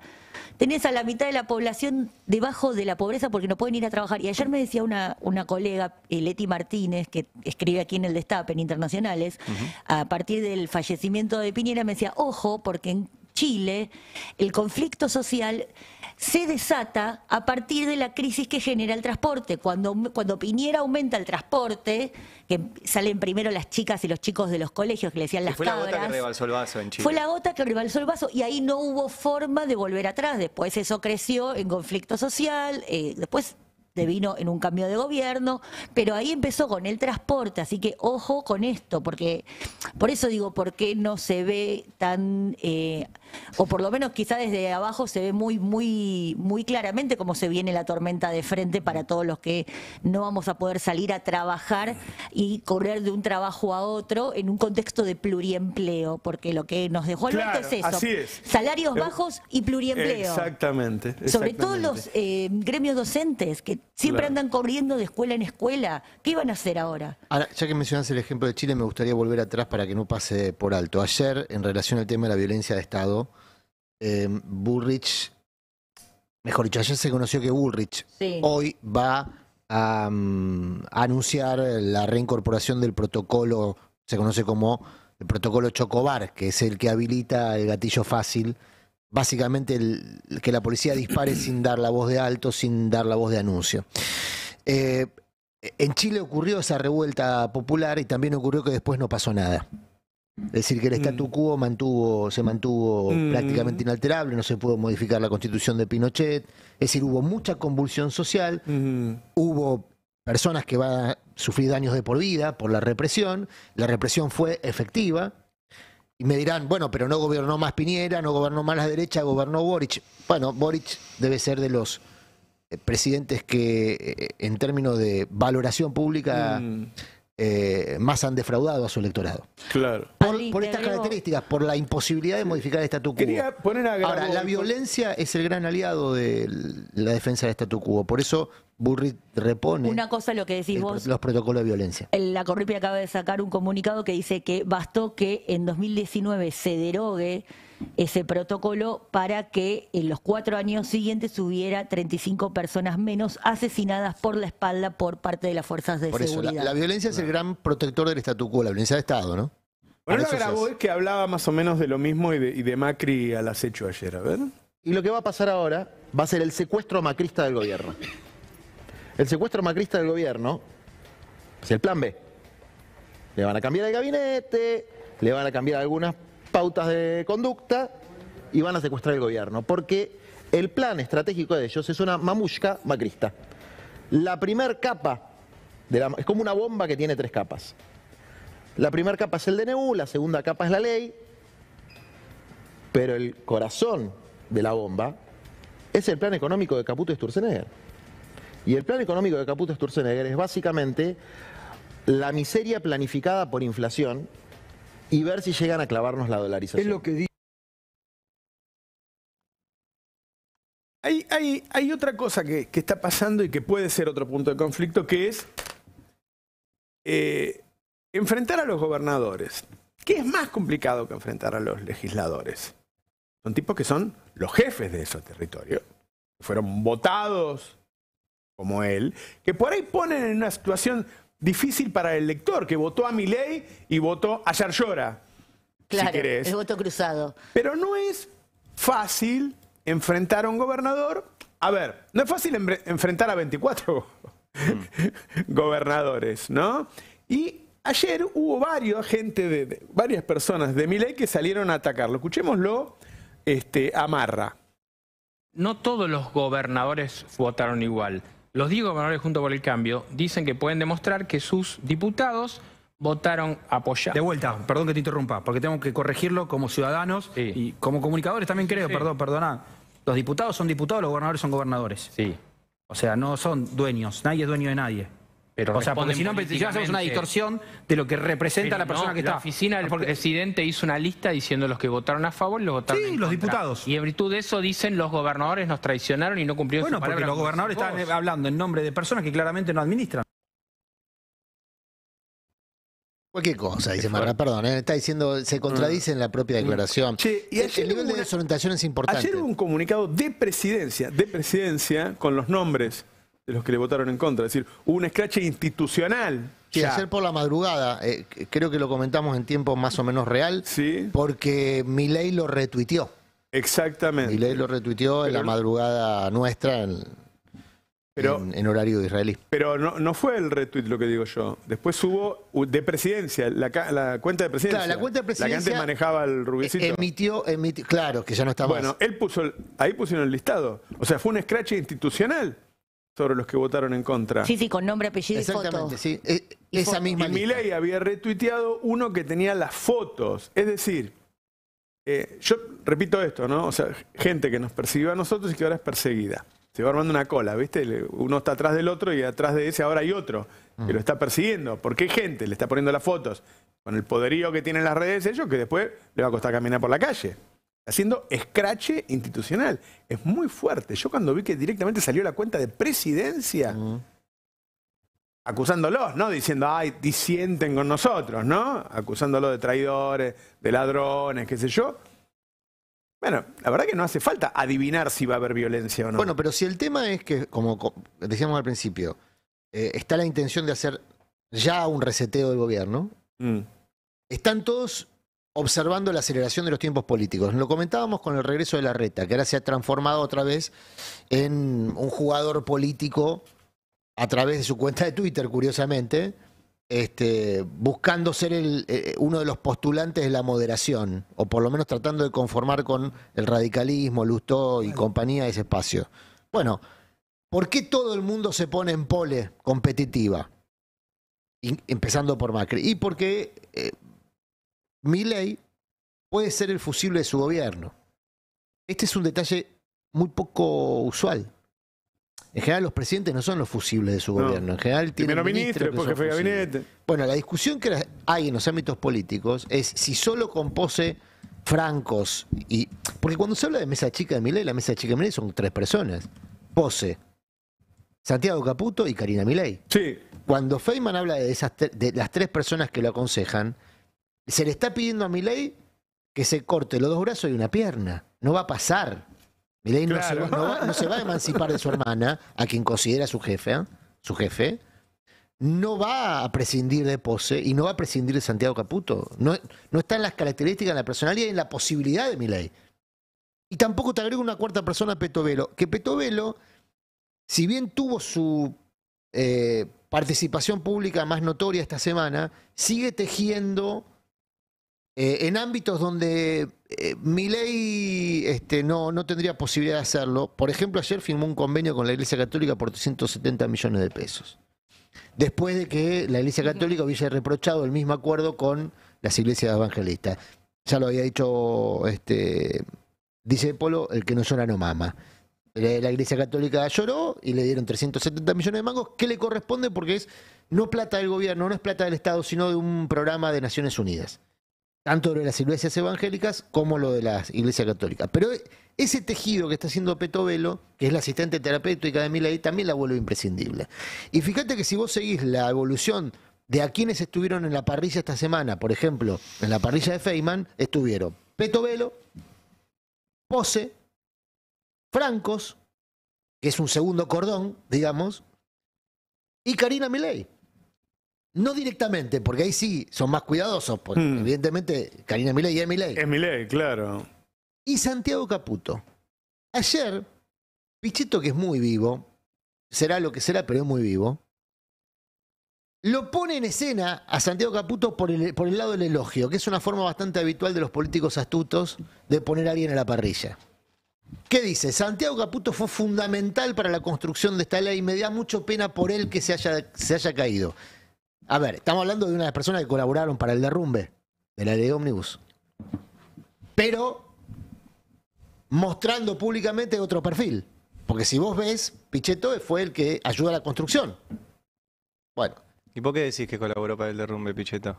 Tenés a la mitad de la población debajo de la pobreza porque no pueden ir a trabajar. Y ayer me decía una, una colega, Leti Martínez, que escribe aquí en el Destape, en Internacionales, a partir del fallecimiento de Piñera, me decía, ojo, porque en Chile el conflicto social se desata a partir de la crisis que genera el transporte. Cuando, cuando Piñera aumenta el transporte, que salen primero las chicas y los chicos de los colegios que le decían las fue Fue la gota que rebalsó el vaso en Chile. Fue la gota que rebalsó el vaso y ahí no hubo forma de volver atrás. Después eso creció en conflicto social, eh, después vino en un cambio de gobierno, pero ahí empezó con el transporte, así que ojo con esto, porque por eso digo, ¿por qué no se ve tan... Eh, o por lo menos quizá desde abajo se ve muy, muy, muy claramente cómo se viene la tormenta de frente para todos los que no vamos a poder salir a trabajar y correr de un trabajo a otro en un contexto de pluriempleo, porque lo que nos dejó el es eso. Salarios eh, bajos y pluriempleo. Exactamente. Sobre todo los eh, gremios docentes que siempre andan corriendo de escuela en escuela. ¿Qué van a hacer ahora? Ahora, ya que mencionas el ejemplo de Chile, me gustaría volver atrás para que no pase por alto. Ayer, en relación al tema de la violencia de Estado, eh, Bullrich, mejor dicho, ayer se conoció que Bullrich hoy va mm, a, anunciar la reincorporación del protocolo, se conoce como el protocolo Chocobar, que es el que habilita el gatillo fácil. Básicamente, que la policía dispare sin dar la voz de alto, sin dar la voz de anuncio. Eh, en Chile ocurrió esa revuelta popular y también ocurrió que después no pasó nada. Es decir, que el statu mm. quo mantuvo, se mantuvo mm. prácticamente inalterable, no se pudo modificar la constitución de Pinochet. Es decir, hubo mucha convulsión social, mm. hubo personas que van a sufrir daños de por vida por la represión, la represión fue efectiva. Y me dirán, bueno, pero no gobernó más Piñera, no gobernó más la derecha, gobernó Boric. Bueno, Boric debe ser de los eh, presidentes que eh, en términos de valoración pública... Eh, más han defraudado a su electorado. Claro. Por, estas características, por la imposibilidad de modificar el estatuto quo. Ahora, la violencia es el gran aliado de la defensa del statu quo. Por eso Burrit repone. Una cosa lo que decís Los protocolos de violencia. La Corripe acaba de sacar un comunicado que dice que bastó que en 2019 se derogue ese protocolo para que en los cuatro años siguientes hubiera 35 personas menos asesinadas por la espalda por parte de las fuerzas de seguridad. la, violencia es el gran protector del statu quo, la violencia de Estado, ¿no? Bueno, lo grabó es que hablaba más o menos de lo mismo y de, y de Macri al acecho ayer, a ver. Y lo que va a pasar ahora va a ser el secuestro macrista del gobierno. El secuestro macrista del gobierno es el plan B. Le van a cambiar el gabinete, le van a cambiar algunas pautas de conducta y van a secuestrar el gobierno, porque el plan estratégico de ellos es una mamushka macrista. La primer capa, de la, es como una bomba que tiene tres capas. La primera capa es el DNU, la segunda capa es la ley, pero el corazón de la bomba es el plan económico de Caputo y Sturzenegger. Y el plan económico de Caputo Sturzenegger es básicamente la miseria planificada por inflación y ver si llegan a clavarnos la dolarización. Es lo que Hay, hay, hay, otra cosa que, está pasando y que puede ser otro punto de conflicto, que es eh, enfrentar a los gobernadores, ¿Qué es más complicado que enfrentar a los legisladores. Son tipos que son los jefes de esos territorios, que fueron votados como él, que por ahí ponen en una situación difícil para el lector que votó a Milei y votó a Yarlora. Claro, si voto cruzado. Pero no es fácil enfrentar a un gobernador. A ver, no es fácil enfrentar a 24 mm. gobernadores, ¿no? Y ayer hubo varios gente varias personas de Milei que salieron a atacarlo. Escuchémoslo este, amarra. No todos los gobernadores votaron igual los digo gobernadores junto por el cambio dicen que pueden demostrar que sus diputados votaron apoyar. De vuelta, perdón que te interrumpa, porque tengo que corregirlo como ciudadanos y como comunicadores también creo, perdón, perdona. Los diputados son diputados, los gobernadores son gobernadores. Sí. O sea, no son dueños, nadie es dueño de nadie o sea, porque si no, hacemos una distorsión de lo que representa la persona que está está. La oficina El presidente hizo una lista diciendo los que votaron a favor los votaron Sí, los diputados. Y en virtud de eso dicen los gobernadores nos traicionaron y no cumplieron bueno, su palabra. Bueno, porque los gobernadores están hablando en nombre de personas que claramente no administran. Cualquier cosa, dice Marra, perdón, eh, está diciendo, se contradice en la propia mm. declaración. Sí, y el, nivel de desorientación es importante. Ayer hubo un comunicado de presidencia, de presidencia, con los nombres de los que le votaron en contra. Es decir, hubo un escrache institucional. que ser por la madrugada, eh, creo que lo comentamos en tiempo más o menos real, ¿Sí? porque Milei lo retuiteó. Exactamente. Milei lo retuiteó en la madrugada nuestra, en, Pero, en, horario israelí. Pero no, no fue el retuit lo que digo yo. Después hubo de presidencia, la, cuenta de presidencia. la que antes manejaba el rubicito. Emitió, emitió claro, que ya no estaba bueno, él puso, ahí pusieron el listado. O sea, fue un scratch institucional sobre los que votaron en contra. Sí, sí, con nombre, apellido y foto. Exactamente, sí. Eh, esa misma Y había retuiteado uno que tenía las fotos. Es decir, eh, yo repito esto, ¿no? O sea, gente que nos persiguió a nosotros y que ahora es perseguida. Se va armando una cola, ¿viste? Uno está atrás del otro y atrás de ese ahora hay otro que lo mm. está persiguiendo. ¿Por qué gente, le está poniendo las fotos. Con el poderío que tienen las redes ellos, que después le va a costar caminar por la calle haciendo escrache institucional. Es muy fuerte. Yo cuando vi que directamente salió la cuenta de presidencia, acusándolos, ¿no? Diciendo, ay, disienten con nosotros, ¿no? Acusándolos de traidores, de ladrones, qué sé yo. Bueno, la verdad que no hace falta adivinar si va a haber violencia o no. Bueno, pero si el tema es que, como decíamos al principio, eh, está la intención de hacer ya un reseteo del gobierno, mm. están todos observando la aceleración de los tiempos políticos. Lo comentábamos con el regreso de la reta, que ahora se ha transformado otra vez en un jugador político a través de su cuenta de Twitter, curiosamente, este, buscando ser eh, uno de los postulantes de la moderación, o por lo menos tratando de conformar con el radicalismo, Lustó y compañía ese espacio. Bueno, ¿por qué todo el mundo se pone en pole competitiva? empezando por Macri. Y por qué... Eh, Milley puede ser el fusible de su gobierno. Este es un detalle muy poco usual. En general los presidentes no son los fusibles de su gobierno. En general tienen ministros, que gabinete. Bueno, la discusión que hay en los ámbitos políticos es si solo compose francos y porque cuando se habla de mesa chica de Milei, la mesa chica de Milley son tres personas. Pose, Santiago Caputo y Karina Milley. Sí. Cuando Feynman habla de esas de las tres personas que lo aconsejan, se le está pidiendo a Milei que se corte los dos brazos y una pierna. No va a pasar. Milei no, se va, a emancipar de su hermana, a quien considera su jefe, ¿eh? su jefe. No va a prescindir de Pose y no va a prescindir de Santiago Caputo. No, está en las características, de la personalidad y en la posibilidad de Milei. Y tampoco te agrego una cuarta persona a Petovelo. Que Petovelo, si bien tuvo su eh, participación pública más notoria esta semana, sigue tejiendo eh, en ámbitos donde eh, mi ley este, no, tendría posibilidad de hacerlo, por ejemplo, ayer firmó un convenio con la Iglesia Católica por 370 millones de pesos. Después de que la Iglesia Católica hubiese reprochado el mismo acuerdo con las iglesias evangelistas. Ya lo había dicho, este, dice Polo, el que no llora no mama. La Iglesia Católica lloró y le dieron 370 millones de mangos, que le corresponde porque es no plata del gobierno, no es plata del Estado, sino de un programa de Naciones Unidas tanto lo de las iglesias evangélicas como lo de las iglesias católicas. Pero ese tejido que está haciendo Petovelo, que es la asistente terapéutica de Milay, también la vuelve imprescindible. Y fíjate que si vos seguís la evolución de a quienes estuvieron en la parrilla esta semana, por ejemplo, en la parrilla de Feynman, estuvieron Petovelo, Pose, Francos, que es un segundo cordón, digamos, y Karina Milei. No directamente, porque ahí sí son más cuidadosos, porque hmm. evidentemente Karina Milei y Emiley. Es claro. Y Santiago Caputo. Ayer, Pichetto, que es muy vivo, será lo que será, pero es muy vivo, lo pone en escena a Santiago Caputo por el, lado del elogio, que es una forma bastante habitual de los políticos astutos de poner a alguien a la parrilla. ¿Qué dice? Santiago Caputo fue fundamental para la construcción de esta ley y me da mucho pena por él que se haya caído. A ver, estamos hablando de una de las personas que colaboraron para el derrumbe de la ley Omnibus. Pero mostrando públicamente otro perfil. Porque si vos ves, Pichetto fue el que ayuda a la construcción. Bueno. ¿Y por qué decís que colaboró para el derrumbe, Pichetto?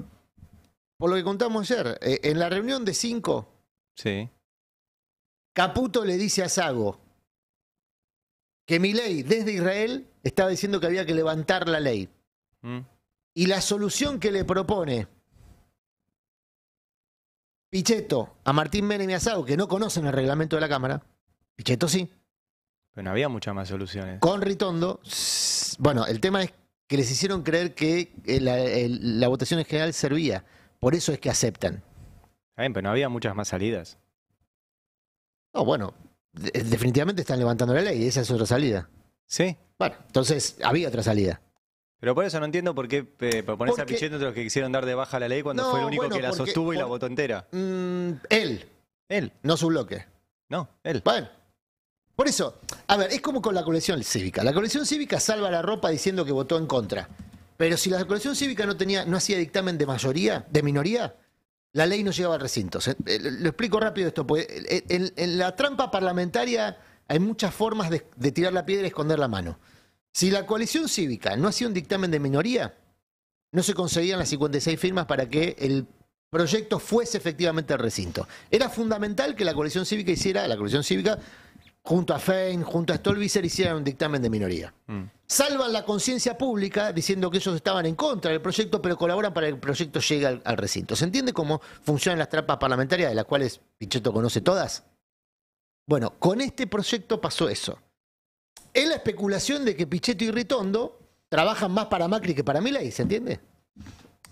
Por lo que contamos ayer, eh, en la reunión de cinco, sí. Caputo le dice a Sago que ley, desde Israel estaba diciendo que había que levantar la ley. Mm. Y la solución que le propone Pichetto a Martín Menem y Asado, que no conocen el reglamento de la Cámara, Pichetto sí. Pero no había muchas más soluciones. Con Ritondo, bueno, el tema es que les hicieron creer que eh, la, votación en general servía. Por eso es que aceptan. Está bien, pero no había muchas más salidas. No, bueno, definitivamente están levantando la ley, esa es otra salida. Sí. Bueno, entonces había otra salida. Pero por eso no entiendo por qué eh, esa a entre los que quisieron dar de baja la ley cuando fue el único que la sostuvo y la votó entera. Mm, él. Él. No su bloque. No, él. Bueno. Por eso, a ver, es como con la colección cívica. La colección cívica salva la ropa diciendo que votó en contra. Pero si la colección cívica no tenía, no hacía dictamen de mayoría, de minoría, la ley no llegaba a recintos. Eh, eh, lo explico rápido esto, pues, eh, en, la trampa parlamentaria hay muchas formas de tirar la piedra y esconder la mano. Si la coalición cívica no hacía un dictamen de minoría, no se conseguían las 56 firmas para que el proyecto fuese efectivamente al recinto. Era fundamental que la coalición cívica hiciera, la coalición cívica, junto a Fein, junto a Stolbizer, hicieran un dictamen de minoría. Mm. Salvan la conciencia pública diciendo que ellos estaban en contra del proyecto, pero colaboran para que el proyecto llegue al, al recinto. ¿Se entiende cómo funcionan las trampas parlamentarias, de las cuales Pichetto conoce todas? Bueno, con este proyecto pasó eso es la especulación de que Pichetto y Ritondo trabajan más para Macri que para Milei, ¿se entiende?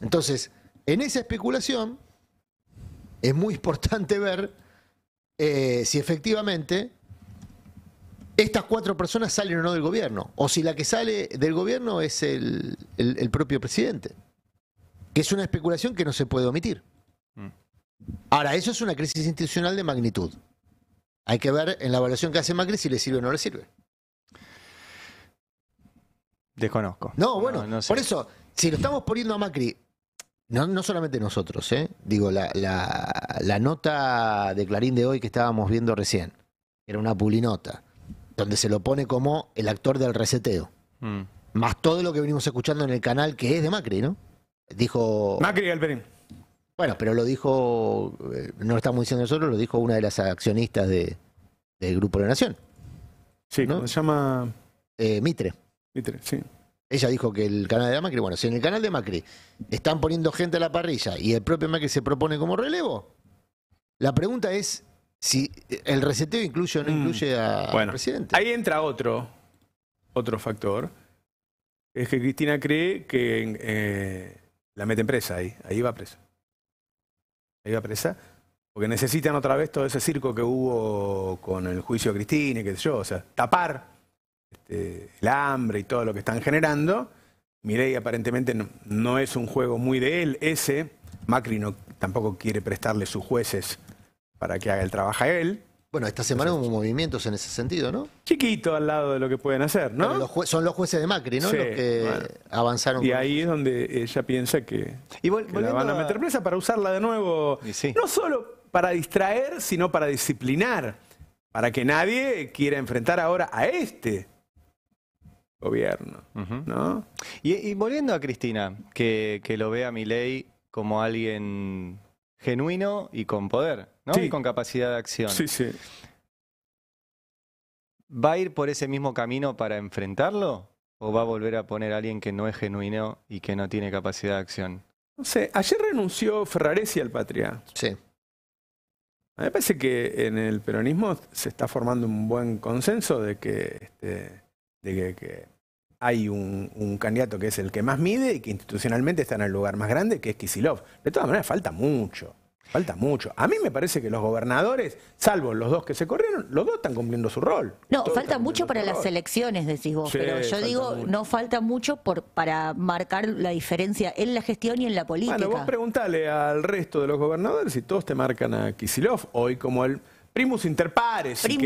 Entonces, en esa especulación es muy importante ver eh, si efectivamente estas cuatro personas salen o no del gobierno, o si la que sale del gobierno es el propio presidente, que es una especulación que no se puede omitir. Mm. Ahora, eso es una crisis institucional de magnitud. Hay que ver en la evaluación que hace Macri si le sirve o no le sirve. Desconozco. No, bueno, por eso, si lo estamos poniendo a Macri, no, no solamente nosotros, ¿eh? digo, la, nota de Clarín de hoy que estábamos viendo recién, era una pulinota, donde se lo pone como el actor del reseteo. Mm. Más todo lo que venimos escuchando en el canal que es de Macri, ¿no? Dijo. Macri Alberín. Bueno, pero lo dijo, eh, no lo estamos diciendo nosotros, lo dijo una de las accionistas de, del Grupo de la Nación. Sí, ¿no? se llama. Eh, Mitre. Ella dijo que el canal de Macri, bueno, si en el canal de Macri están poniendo gente a la parrilla y el propio Macri se propone como relevo, la pregunta es si el reseteo incluye o no mm, incluye al presidente. Ahí entra otro, otro factor. Es que Cristina cree que eh, la en presa ahí. Ahí va presa. Ahí va presa. Porque necesitan otra vez todo ese circo que hubo con el juicio de Cristina y qué sé yo. O sea, tapar este, el hambre y todo lo que están generando. Mirei aparentemente no, es un juego muy de él ese. Macri tampoco quiere prestarle sus jueces para que haga el trabajo a él. Bueno, esta semana hubo movimientos en ese sentido, ¿no? Chiquito al lado de lo que pueden hacer, ¿no? son los jueces de Macri, ¿no? los que avanzaron. Y ahí es donde ella piensa que, y la van a meter presa para usarla de nuevo, no solo para distraer, sino para disciplinar, para que nadie quiera enfrentar ahora a este gobierno, ¿no? Y, volviendo a Cristina, que, lo vea mi ley como alguien genuino y con poder, ¿no? Y con capacidad de acción. Sí, sí. ¿Va a ir por ese mismo camino para enfrentarlo? ¿O va a volver a poner a alguien que no es genuino y que no tiene capacidad de acción? No sé, ayer renunció Ferraresi al Patria. Sí. A mí me parece que en el peronismo se está formando un buen consenso de que, este, de que hay un, candidato que es el que más mide y que institucionalmente está en el lugar más grande, que es Kisilov. De todas maneras, falta mucho. Falta mucho. A mí me parece que los gobernadores, salvo los dos que se corrieron, los dos están cumpliendo su rol. No, falta mucho para las elecciones, decís vos, pero yo digo, no falta mucho por, para marcar la diferencia en la gestión y en la política. Bueno, vos preguntale al resto de los gobernadores si todos te marcan a Kisilov hoy como el Primus inter pares, si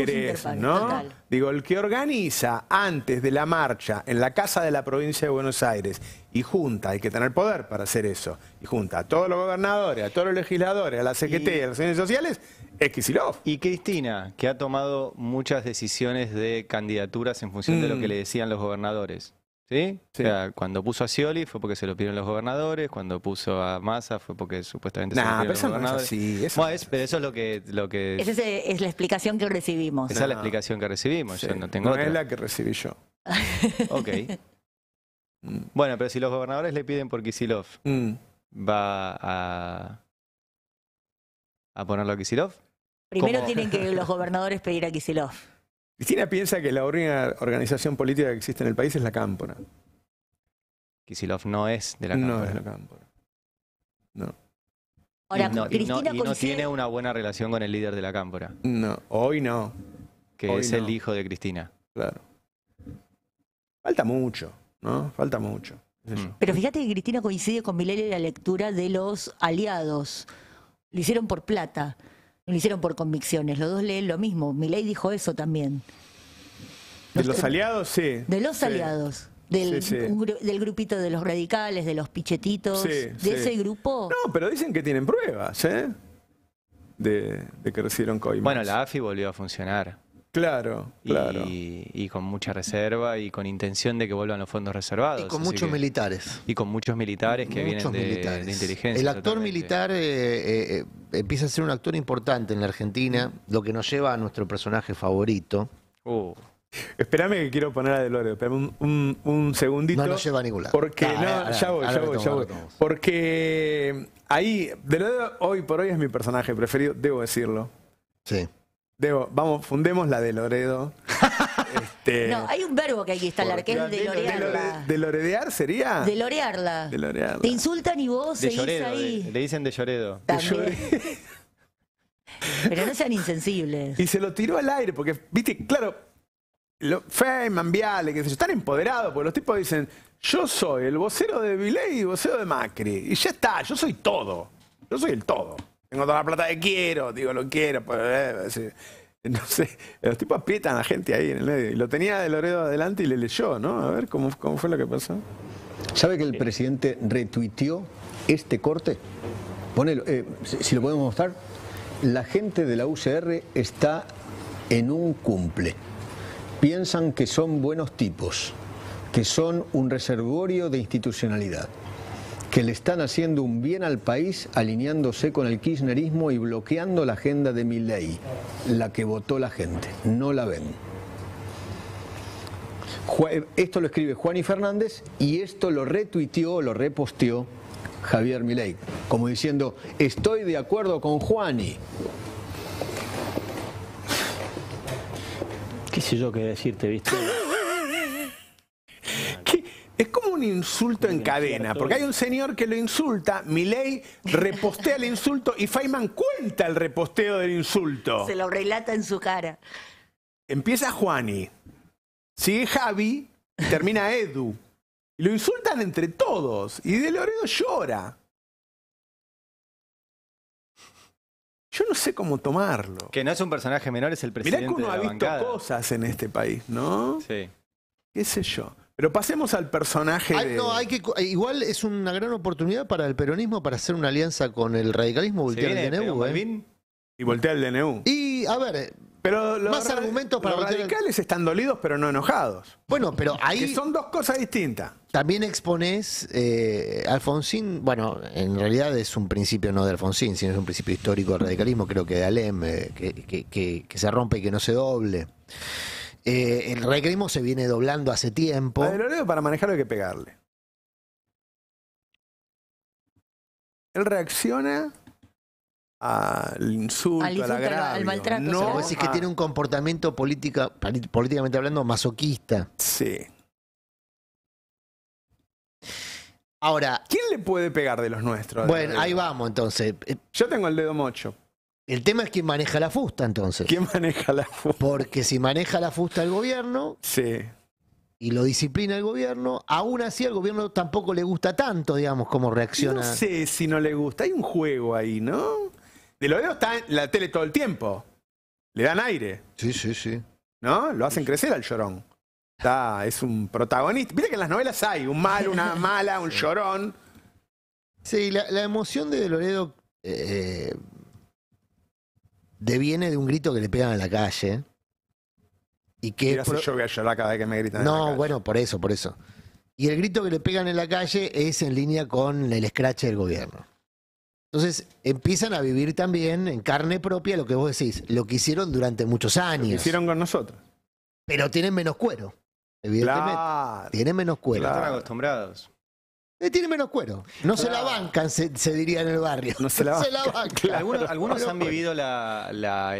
¿no? Digo, el que organiza antes de la marcha en la Casa de la Provincia de Buenos Aires y junta, hay que tener poder para hacer eso, y junta a todos los gobernadores, a todos los legisladores, a la CGT, y... a las redes sociales, es Kicillof. Y Cristina, que ha tomado muchas decisiones de candidaturas en función de lo mm. que le decían los gobernadores. ¿Sí? O sea, cuando puso a Scioli fue porque se lo pidieron los gobernadores, cuando puso a Massa fue porque supuestamente se lo pidieron pero eso No pero eso es lo que... Lo Esa eh, es, la explicación que recibimos. Esa es la explicación que recibimos, yo no tengo No es la que recibí yo. ok. Mm. Bueno, pero si los gobernadores le piden por Kisilov, mm. ¿va a, a ponerlo a Kisilov? Primero tienen que los gobernadores pedir a Kisilov. Cristina piensa que la única organización política que existe en el país es la Cámpora. Kisilov no es de la Cámpora. No es la Cámpora. No. Ahora, Cristina no, tiene una buena relación con el líder de la Cámpora. No, hoy no. Que es el hijo de Cristina. Claro. Falta mucho, ¿no? Falta mucho. Mm. Pero fíjate que Cristina coincide con Milei en la lectura de los aliados. Lo hicieron por plata. Lo hicieron por convicciones. Los dos leen lo mismo. ley dijo eso también. de los este, aliados, sí. De los aliados. Del, grupito de los radicales, de los pichetitos, de ese grupo. No, pero dicen que tienen pruebas, ¿eh? De, de que recibieron coimas. Bueno, la AFI volvió a funcionar. Claro, claro. Y, con mucha reserva y con intención de que vuelvan los fondos reservados. Y con muchos militares. Y con muchos militares que vienen de, inteligencia. El actor militar eh, eh, eh, empieza a ser un actor importante en la Argentina, lo que nos lleva a nuestro personaje favorito. Uh. Esperame que quiero poner a Delorio, espérame un, segundito. No no lleva a ningún lado. Porque, no, ya voy, ya voy, Porque ahí, Delorio hoy por hoy es mi personaje preferido, debo decirlo. Sí. Debo, vamos, fundemos la de Loredo. Este, no, hay un verbo que hay que instalar, que es De, Lorearla. de, Loredear sería? De Lorearla. Te insultan y vos seguís ahí. le dicen de Lloredo. También. Pero no sean insensibles. Y se lo tiró al aire, porque, viste, claro, lo, Feynman, Viale, que están empoderados, porque los tipos dicen, yo soy el vocero de Viley y vocero de Macri. Y ya está, yo soy todo. Yo soy el todo. Tengo toda la plata que quiero, digo, lo quiero. Pues, eh, no sé, los tipos aprietan a la gente ahí en el medio. Y lo tenía de Loredo adelante y le leyó, ¿no? A ver cómo, fue lo que pasó. ¿Sabe que el presidente retuiteó este corte? Ponelo, eh, si lo podemos mostrar. La gente de la UCR está en un cumple. Piensan que son buenos tipos, que son un reservorio de institucionalidad que le están haciendo un bien al país alineándose con el kirchnerismo y bloqueando la agenda de mi la que votó la gente. No la ven. Esto lo escribe Juani Fernández y esto lo retuiteó, lo reposteó Javier Milei, como diciendo, estoy de acuerdo con Juani. ¿Qué sé yo qué decirte, viste? Es como un insulto en cadena, porque hay un señor que lo insulta, Milei repostea el insulto y Feynman cuenta el reposteo del insulto. Se lo relata en su cara. Empieza Juani, sigue Javi, termina Edu. Y lo insultan entre todos. Y De Loredo llora. Yo no sé cómo tomarlo. Que no es un personaje menor, es el presidente. Mirá que uno ha visto cosas en este país, ¿no? Sí. ¿Qué sé yo? Pero pasemos al personaje. que, eh, igual es una gran oportunidad para el peronismo para hacer una alianza con el radicalismo, voltear el DNU. Eh. Y voltear el DNU. Y a ver. Pero los más argumentos para los radicales están dolidos pero no enojados. Bueno, pero ahí son dos cosas distintas. También expones eh, Alfonsín, bueno, en realidad es un principio no de Alfonsín, sino es un principio histórico del radicalismo, creo que de Alem, eh, que, que, que se rompe y que no se doble. Eh, el regrimo se viene doblando hace tiempo. Ah, el para manejarlo hay que pegarle. Él reacciona al insulto, al maltrato. No, es que tiene un comportamiento política, políticamente hablando masoquista. Sí. Ahora. ¿Quién le puede pegar de los nuestros? Bueno, ahí vamos entonces. Yo tengo el dedo mocho. El tema es quién maneja la fusta entonces. ¿Quién maneja la fusta? Porque si maneja la fusta el gobierno. Sí. Y lo disciplina el gobierno, aún así al gobierno tampoco le gusta tanto, digamos, cómo reacciona. No sé si no le gusta, hay un juego ahí, ¿no? De lo está en la tele todo el tiempo. Le dan aire. Sí, sí, sí. ¿No? Lo hacen crecer al llorón. Está, es un protagonista. Mira que en las novelas hay un mal, una mala, un llorón. Sí, la, emoción de Loredo eh, deviene de un grito que le pegan en la calle. Y que Mira yo voy a cada vez que me gritan. No, bueno, por eso, por eso. Y el grito que le pegan en la calle es en línea con el escrache del gobierno. Entonces empiezan a vivir también en carne propia lo que vos decís, lo que hicieron durante muchos años. Lo hicieron con nosotros. Pero tienen menos cuero, evidentemente. Tienen menos cuero. Claro. Están acostumbrados. Eh, tiene menos cuero. No se la bancan, se, diría en el barrio. No se la bancan. Algunos, han vivido el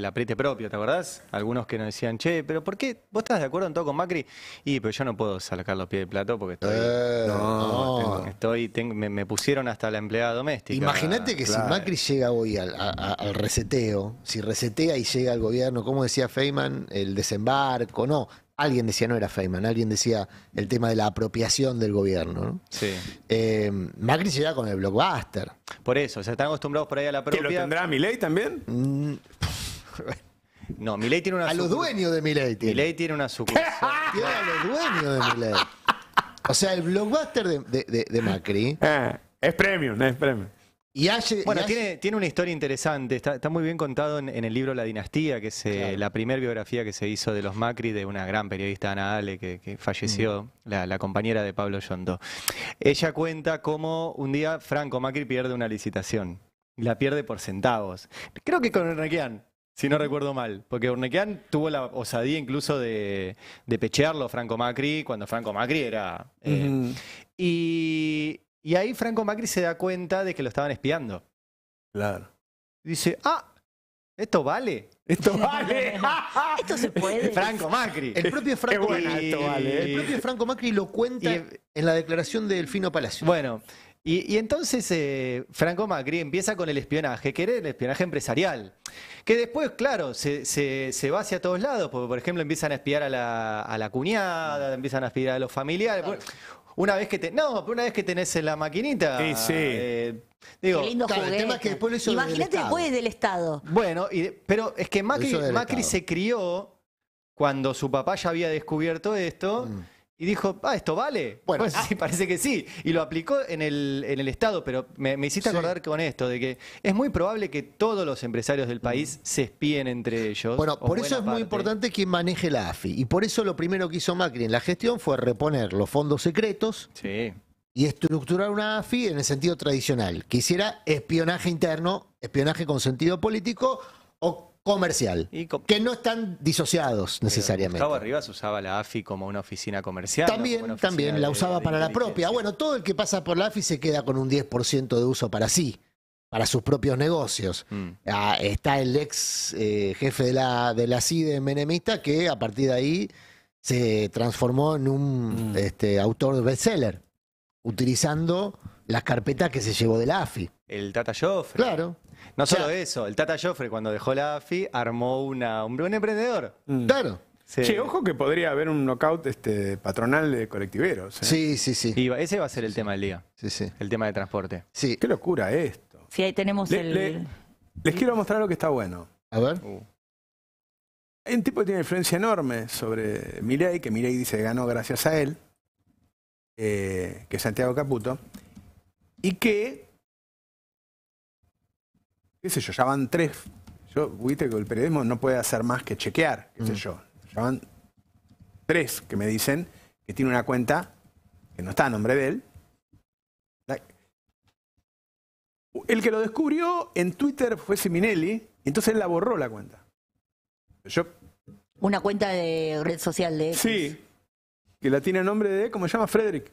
apriete propio, ¿te acordás? Algunos que nos decían, che, pero ¿por qué? ¿Vos estás de acuerdo en todo con Macri? Y, pero yo no puedo sacar los pies del plato porque estoy. Eh, no, estoy me, pusieron hasta la empleada doméstica. Imagínate que si Macri llega hoy al, al, reseteo, si resetea y llega al gobierno, como decía Feynman, el desembarco, no alguien decía, no era Feynman, alguien decía el tema de la apropiación del gobierno. Eh, Macri se lleva con el blockbuster. Por eso, o se están acostumbrados por ahí a la propia. ¿Qué, lo tendrá Milei también? Mm. no, Milei tiene una. A los dueños de Milei tiene. Milei tiene una sucursal. a los dueños de Milei. O sea, el blockbuster de, Macri. es eh, es premium, es premium. Y hace, bueno, tiene, una historia interesante, está, muy bien contado en, el libro La Dinastía, que es la primera biografía que se hizo de los Macri, de una gran periodista, Ana Ale, que, falleció, mm. la, compañera de Pablo Yondo. Ella cuenta cómo un día Franco Macri pierde una licitación, la pierde por centavos. Creo que con Urnequian, si no recuerdo mal, porque Urnequian tuvo la osadía incluso de, pechearlo Franco Macri, cuando Franco Macri era... Eh, y y ahí Franco Macri se da cuenta de que lo estaban espiando. Claro. Dice, ah, ¿esto vale? Esto vale. Esto se puede. Franco Macri. El propio Franco, esto vale. el propio Franco Macri lo cuenta en la declaración de Delfino Palacio. Bueno, y, entonces eh, Franco Macri empieza con el espionaje, que era el espionaje empresarial. Que después, claro, se, se, se, va hacia todos lados, porque por ejemplo empiezan a espiar a la, a la cuñada, empiezan a espiar a los familiares. Una vez que no, una vez que tenés la maquinita. Sí, sí. Eh, digo, Qué lindo el tema es que después Imagínate después del Estado. Bueno, y pero es que Macri, se crió cuando su papá ya había descubierto esto. Mm. Y dijo, ah, ¿esto vale? Bueno, pues, sí, parece que sí. Y lo aplicó en el, en el Estado, pero me, hiciste acordar con esto, de que es muy probable que todos los empresarios del país mm. se espíen entre ellos. Bueno, por eso es muy importante que maneje la AFI. Y por eso lo primero que hizo Macri en la gestión fue reponer los fondos secretos. Y estructurar una AFI en el sentido tradicional, que hiciera espionaje interno, espionaje con sentido político o comercial. que no están disociados necesariamente. Gustavo se usaba la AFI como una oficina comercial. También, también, la usaba para la propia. Bueno, todo el que pasa por la AFI se queda con un 10% de uso para sí, para sus propios negocios. Mm. Ah, está el ex eh, jefe de la, de la CIDE menemista que a partir de ahí se transformó en un mm. este, autor bestseller, utilizando las carpetas que se llevó de la AFI. El Tata Joffre. Claro. No solo eso, el Tata Joffre cuando dejó la AFI armó una, un, emprendedor. Mm. Claro. Che, ojo que podría haber un knockout este, patronal de colectiveros. ¿eh? Sí, sí, sí. ese va a ser el tema del día, Sí, sí. el tema de transporte. Sí. Qué locura esto. Sí, ahí tenemos el. les quiero mostrar lo que está bueno. A ver. Hay un tipo que tiene influencia enorme sobre Milei, que Mirei dice que ganó gracias a él, eh, que es Santiago Caputo, y que qué sé yo, ya van tres. Yo, viste que el periodismo no puede hacer más que chequear, qué sé mm. yo. Ya van tres que me dicen que tiene una cuenta que no está a nombre de él. El que lo descubrió en Twitter fue Siminelli, entonces él la borró la cuenta. una cuenta de red social de... Sí, que la tiene a nombre de, ¿cómo se llama? Frederick.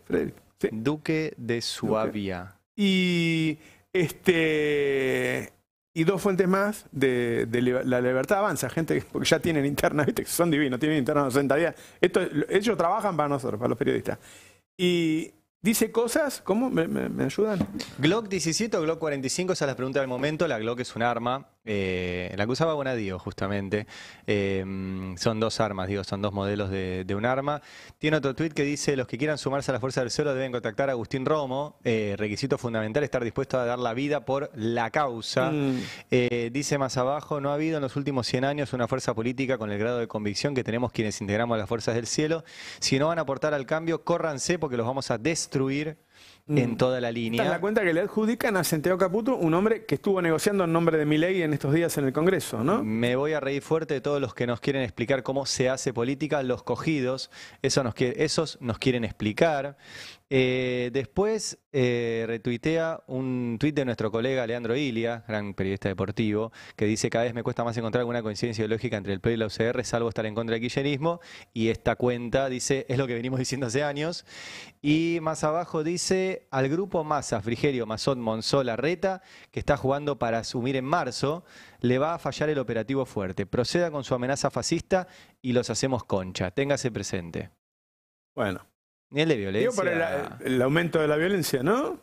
Duque de Suabia. Y este y dos fuentes más de, La Libertad Avanza, gente porque ya tienen interna, son divinos, tienen interna 60 días. Esto, ellos trabajan para nosotros, para los periodistas. Y dice cosas, ¿cómo? ¿Me, ayudan? Glock 17 o Glock 45, esa es la pregunta del momento. La Glock es un arma eh, la que usaba Bonadío, justamente. Em, son dos armas, digo, son dos modelos de, un arma. Tiene otro tuit que dice: Los que quieran sumarse a la Fuerza del cielo deben contactar a Agustín Romo. Eh, requisito fundamental: estar dispuesto a dar la vida por la causa. Mm. Eh, dice más abajo: No ha habido en los últimos 100 años una fuerza política con el grado de convicción que tenemos quienes integramos a las Fuerzas del Cielo. Si no van a aportar al cambio, córranse porque los vamos a destruir Mm. en toda la línea. ¿Te la cuenta que le adjudican a Santiago Caputo, un hombre que estuvo negociando en nombre de mi ley... en estos días en el Congreso, ¿no? Me voy a reír fuerte de todos los que nos quieren explicar cómo se hace política, los cogidos, eso esos nos quieren explicar. Eh, después eh, retuitea un tuit de nuestro colega Leandro Ilia, gran periodista deportivo, que dice cada vez me cuesta más encontrar alguna coincidencia ideológica entre el PRI y la UCR, salvo estar en contra del kirchnerismo. Y esta cuenta dice, es lo que venimos diciendo hace años. Y más abajo dice, al grupo Massa, Frigerio, Mazón, Monzó, Reta, que está jugando para asumir en marzo, le va a fallar el operativo fuerte. Proceda con su amenaza fascista y los hacemos concha. Téngase presente. Bueno, ni el de violencia. el, aumento de la violencia, ¿no?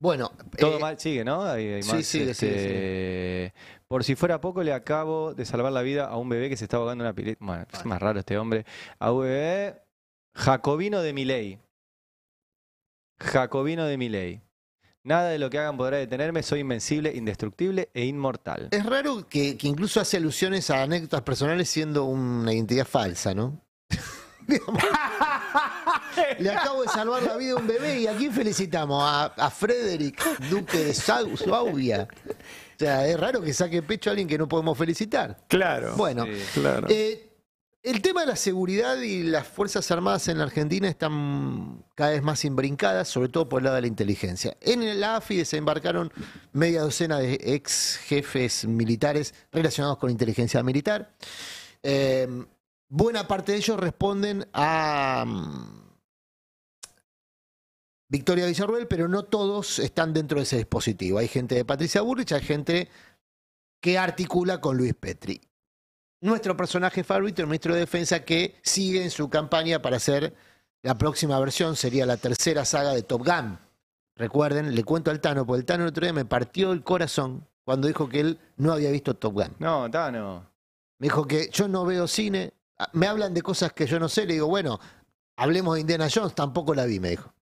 Bueno, todo eh, mal sigue, ¿no? sí, este, sigue, Por si fuera poco, le acabo de salvar la vida a un bebé que se estaba ahogando en una pileta. Bueno, es más raro este hombre. A un bebé jacobino de ley Jacobino de ley Nada de lo que hagan podrá detenerme, soy invencible, indestructible e inmortal. Es raro que, que incluso hace alusiones a anécdotas personales siendo una identidad falsa, ¿no? Le acabo de salvar la vida a un bebé y aquí felicitamos a, Frederick, duque de Suabia. O sea, es raro que saque pecho a alguien que no podemos felicitar. Claro. Bueno, claro. Eh, el tema de la seguridad y las Fuerzas Armadas en la Argentina están cada vez más imbrincadas, sobre todo por el lado de la inteligencia. En el AFI desembarcaron media docena de ex jefes militares relacionados con inteligencia militar. Eh, buena parte de ellos responden a mm, Victoria Villarruel, pero no todos están dentro de ese dispositivo. Hay gente de Patricia Burrich, hay gente que articula con Luis Petri. Nuestro personaje favorito, el ministro de Defensa, que sigue en su campaña para hacer la próxima versión, sería la tercera saga de Top Gun. Recuerden, le cuento al Tano, porque el Tano el otro día me partió el corazón cuando dijo que él no había visto Top Gun. No, Tano. Me dijo que yo no veo cine, ah, me hablan de cosas que yo no sé, le digo, bueno, hablemos de Indiana Jones, tampoco la vi, me dijo.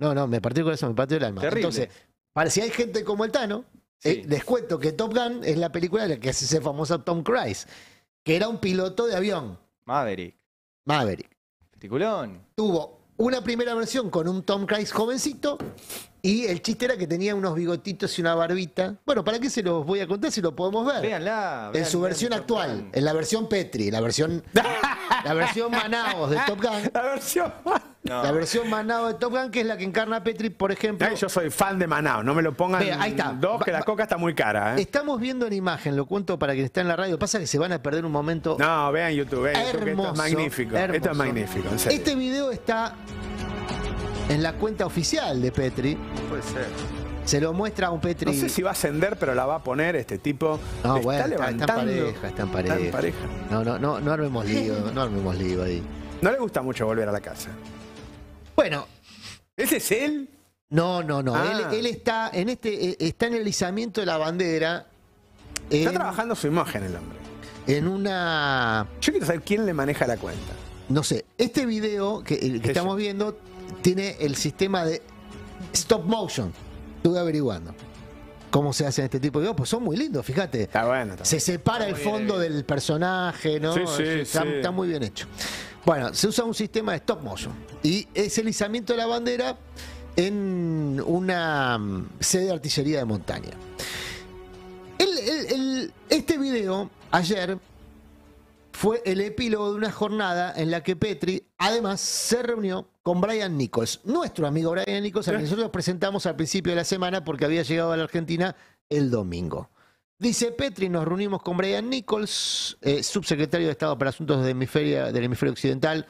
No, no, me partió con eso, me partió el alma. Entonces, para, si hay gente como el Tano, eh, les cuento que Top Gun es la película de la que hace ese famoso Tom Cruise, que era un piloto de avión. Maverick. Maverick. Peticulón. Tuvo una primera versión con un Tom Cruise jovencito y el chiste era que tenía unos bigotitos y una barbita. Bueno, ¿para qué se los voy a contar si lo podemos ver? Veanla. en su versión actual, en la versión Petri, la versión... La versión Manaos de Top Gun. La versión Manaos La versión Manao de Top Gun, que es la que encarna Petri, por ejemplo. yo soy fan de Manaos no me lo pongan dos, que la coca está muy cara. ¿eh? Estamos viendo en imagen, lo cuento para quien está en la radio. Pasa que se van a perder un momento. No, vean YouTube, esto es magnífico. es magnífico. Este video está en la cuenta oficial de Petri. Puede ser. Se lo muestra a un Petri. No sé si va a ascender, pero la va a poner este tipo. No, bueno, Está en pareja, está en pareja. No, no, no, no armemos lío, no armemos lío ahí. No le gusta mucho volver a la casa. Bueno. ¿Ese es él? No, no, no. Él, ah. está en este eh, está en el izamiento de la bandera. Está trabajando su imagen el hombre. En una. Yo quiero saber quién le maneja la cuenta. No sé. Este video que, que estamos viendo tiene el sistema de stop motion estuve averiguando cómo se hacen este tipo de videos, pues son muy lindos, fíjate. Está bueno. se separa el fondo del personaje, ¿no? está, muy bien hecho. Bueno, se usa un sistema de stop motion y es el izamiento de la bandera en una mm, sede de artillería de montaña. este video ayer fue el epílogo de una jornada en la que Petri además se reunió con Brian Nichols, nuestro amigo Brian Nichols, al que nosotros presentamos al principio de la semana porque había llegado a la Argentina el domingo. Dice Petri, nos reunimos con Brian Nichols, eh, subsecretario de Estado para Asuntos de Hemisferio, del hemisferio Occidental,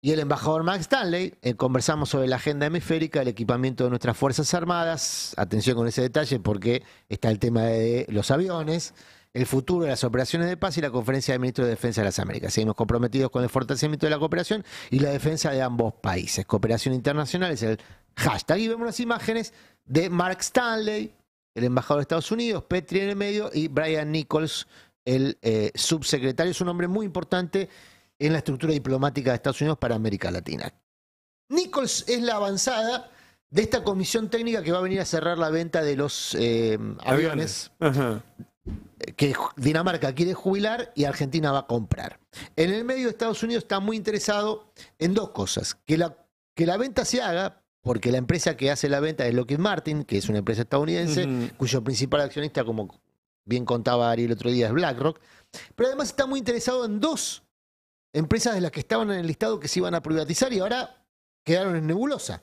y el embajador Max Stanley. Eh, conversamos sobre la agenda hemisférica, el equipamiento de nuestras Fuerzas Armadas. Atención con ese detalle porque está el tema de los aviones el futuro de las operaciones de paz y la conferencia de ministros de Defensa de las Américas. Seguimos comprometidos con el fortalecimiento de la cooperación y la defensa de ambos países. Cooperación internacional es el hashtag. Y vemos las imágenes de Mark Stanley, el embajador de Estados Unidos, Petri en el medio y Brian Nichols, el eh, subsecretario. Es un hombre muy importante en la estructura diplomática de Estados Unidos para América Latina. Nichols es la avanzada de esta comisión técnica que va a venir a cerrar la venta de los eh, aviones, aviones que Dinamarca quiere jubilar y Argentina va a comprar. En el medio Estados Unidos está muy interesado en dos cosas, que la, que la venta se haga, porque la empresa que hace la venta es Lockheed Martin, que es una empresa estadounidense, cuyo principal accionista, como bien contaba Ari el otro día, es BlackRock, pero además está muy interesado en dos empresas de las que estaban en el listado que se iban a privatizar y ahora quedaron en nebulosa.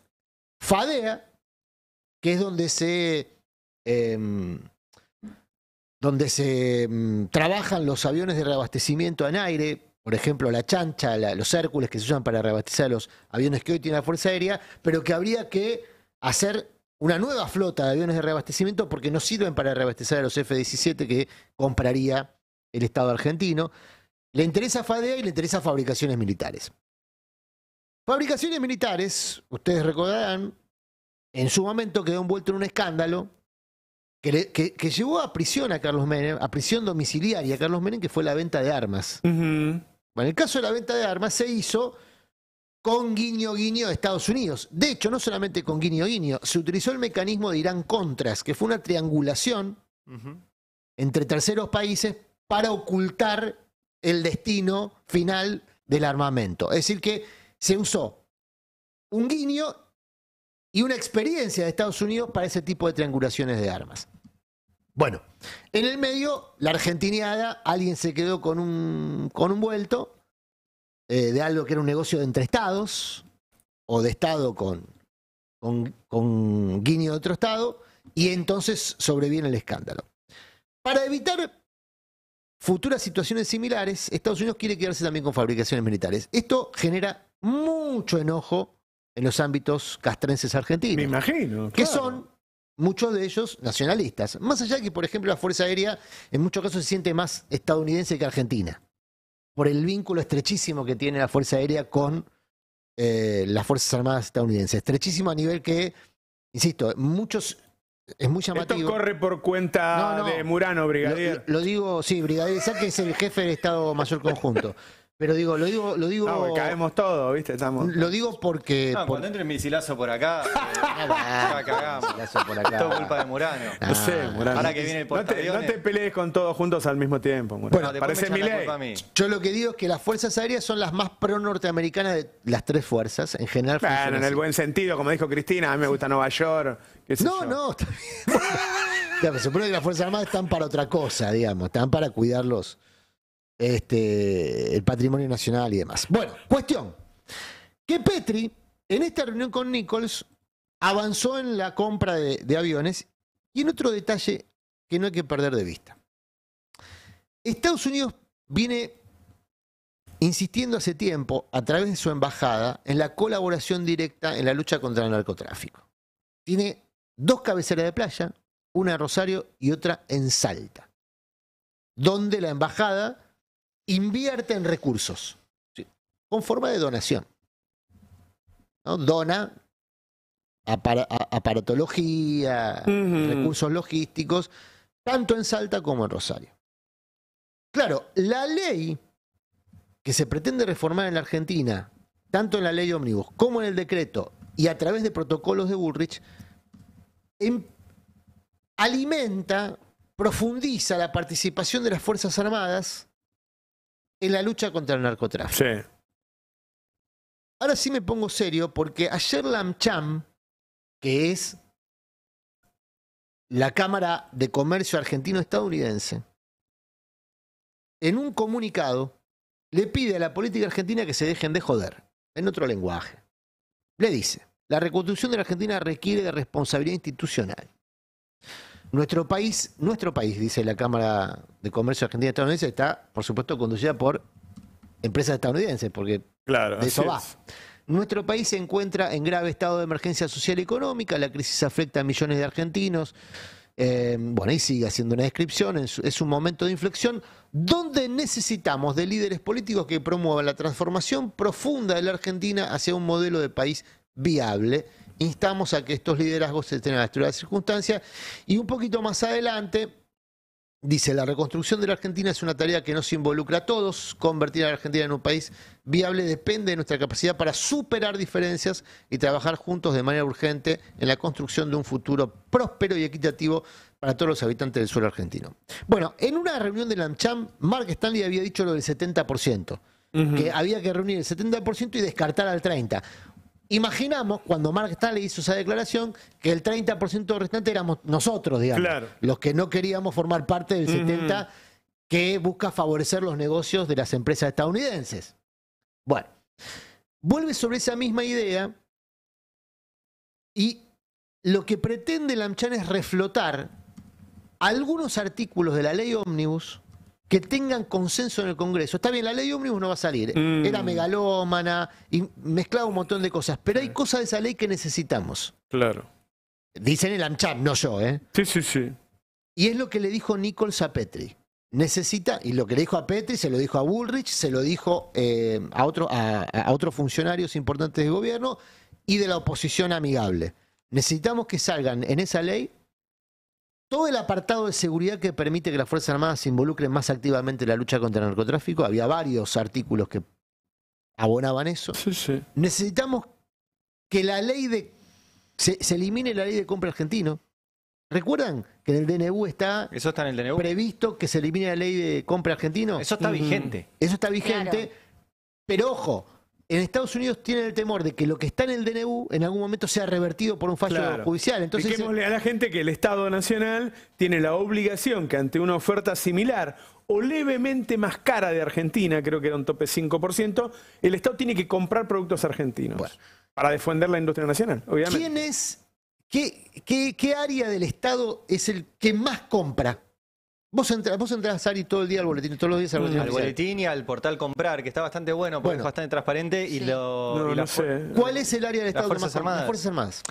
Fadea, que es donde se... Em, donde se mm, trabajan los aviones de reabastecimiento en aire, por ejemplo, la chancha, los Hércules que se usan para reabastecer los aviones que hoy tiene la Fuerza Aérea, pero que habría que hacer una nueva flota de aviones de reabastecimiento porque no sirven para reabastecer a los F-17 que compraría el Estado argentino. Le interesa FADEA y le interesa fabricaciones militares. Fabricaciones militares, ustedes recordarán, en su momento quedó envuelto en un escándalo que, llevó a prisión a Carlos Menem, a prisión domiciliaria a Carlos Menem, que fue la venta de armas. en el caso de la venta de armas se hizo con guiño guiño de Estados Unidos. De hecho, no solamente con guiño guiño, se utilizó el mecanismo de Irán Contras, que fue una triangulación entre terceros países para ocultar el destino final del armamento. Es decir, que se usó un guiño y una experiencia de Estados Unidos para ese tipo de triangulaciones de armas. Bueno, en el medio, la argentiniada, alguien se quedó con un, con un vuelto eh, de algo que era un negocio de entre estados, o de estado con, con, con de otro estado, y entonces sobreviene el escándalo. Para evitar futuras situaciones similares, Estados Unidos quiere quedarse también con fabricaciones militares. Esto genera mucho enojo en los ámbitos castrenses argentinos. Me imagino. Que son muchos de ellos nacionalistas. Más allá de que, por ejemplo, la Fuerza Aérea en muchos casos se siente más estadounidense que argentina, por el vínculo estrechísimo que tiene la Fuerza Aérea con eh, las Fuerzas Armadas estadounidenses. Estrechísimo a nivel que, insisto, muchos... Es muy llamativo. Esto corre por cuenta de Murano, brigadier. Lo, digo, sí, brigadier que es el jefe del Estado Mayor Conjunto. Pero digo, lo digo, lo digo. No, caemos todo, ¿viste? Estamos. Lo digo porque. No, por... cuando entre el misilazo por acá, eh, ya cagamos. Misilazo por acá. Todo culpa de Murano. No, sé, Murano. Ahora que viene el no no te pelees con todos juntos al mismo tiempo, Bueno, te parece mi ley. Yo lo que digo es que las fuerzas aéreas son las más pro norteamericanas de las tres fuerzas. En general. Claro, en el buen sentido, como dijo Cristina, a mí me gusta Nueva York. no, no, está Se supone que las Fuerzas Armadas están para otra cosa, digamos, están para cuidarlos este, el patrimonio nacional y demás. Bueno, cuestión. Que Petri, en esta reunión con Nichols, avanzó en la compra de, de aviones y en otro detalle que no hay que perder de vista. Estados Unidos viene insistiendo hace tiempo, a través de su embajada, en la colaboración directa en la lucha contra el narcotráfico. Tiene dos cabeceras de playa, una en Rosario y otra en Salta, donde la embajada invierte en recursos con forma de donación. Dona aparatología, recursos logísticos, tanto en Salta como en Rosario. Claro, la ley que se pretende reformar en la Argentina, tanto en la ley ómnibus como en el decreto y a través de protocolos de Bullrich, em, alimenta, profundiza la participación de las Fuerzas Armadas en la lucha contra el narcotráfico. Ahora sí me pongo serio porque ayer Lam Cham, que es la Cámara de Comercio Argentino-Estadounidense, en un comunicado le pide a la política argentina que se dejen de joder, en otro lenguaje. Le dice, la reconstrucción de la Argentina requiere de responsabilidad institucional. Nuestro país, nuestro país, dice la Cámara de Comercio Argentina Estadounidense, está, por supuesto, conducida por empresas estadounidenses, porque claro, de eso va. Nuestro país se encuentra en grave estado de emergencia social y económica, la crisis afecta a millones de argentinos. Eh, bueno, y sigue haciendo una descripción, es un momento de inflexión donde necesitamos de líderes políticos que promuevan la transformación profunda de la Argentina hacia un modelo de país viable instamos a que estos liderazgos se tengan a la estructura de circunstancias. Y un poquito más adelante, Dice, la reconstrucción de la Argentina es una tarea que nos involucra a todos. Convertir a la Argentina en un país viable depende de nuestra capacidad para superar diferencias y trabajar juntos de manera urgente en la construcción de un futuro próspero y equitativo para todos los habitantes del suelo argentino. Bueno, en una reunión de AmCham, Mark Stanley había dicho lo del 70%, que había que reunir el 70% y descartar al 30%. Imaginamos, cuando Mark Stanley hizo esa declaración, que el 30% restante éramos nosotros, digamos, los que no queríamos formar parte del 70% que busca favorecer los negocios de las empresas estadounidenses. Bueno, vuelve sobre esa misma idea y lo que pretende Lamchan es reflotar algunos artículos de la ley ómnibus que tengan consenso en el Congreso. Está bien, la ley de Omnibus no va a salir. Mm. Era megalómana y mezclaba un montón de cosas. Pero hay cosas de esa ley que necesitamos. Claro. Dicen el AMCHAM, no yo, ¿eh? Sí, sí, sí. Y es lo que le dijo Nichols a Petri. Necesita, y lo que le dijo a Petri, se lo dijo a Bullrich, se lo dijo eh, a, otro, a, otros funcionarios importantes del gobierno y de la oposición amigable. Necesitamos que salgan en esa ley todo el apartado de seguridad que permite que las Fuerzas Armadas se involucren más activamente en la lucha contra el narcotráfico, había varios artículos que abonaban eso. Sí, sí. Necesitamos que la ley de... Se, elimine la ley de compra argentino. ¿Recuerdan que en el DNU está, previsto que se elimine la ley de compra argentino? Eso está vigente. Eso está vigente. Pero ojo, en Estados Unidos tienen el temor de que lo que está en el DNU en algún momento sea revertido por un fallo judicial. Entonces, a la gente que el Estado Nacional tiene la obligación que ante una oferta similar o levemente más cara de Argentina, creo que era un tope 5%, el Estado tiene que comprar productos argentinos para defender la industria nacional, obviamente. ¿Quién es, qué, qué área del Estado es el que más compra? Vos, entras, vos Sari, todo el día al boletín, todos los días al mm, boletín. Al boletín y al portal comprar, que está bastante bueno, porque es bastante transparente y lo. No, sé. ¿Cuál es el área del Estado las Fuerzas más, Armadas? Las Fuerzas Armadas.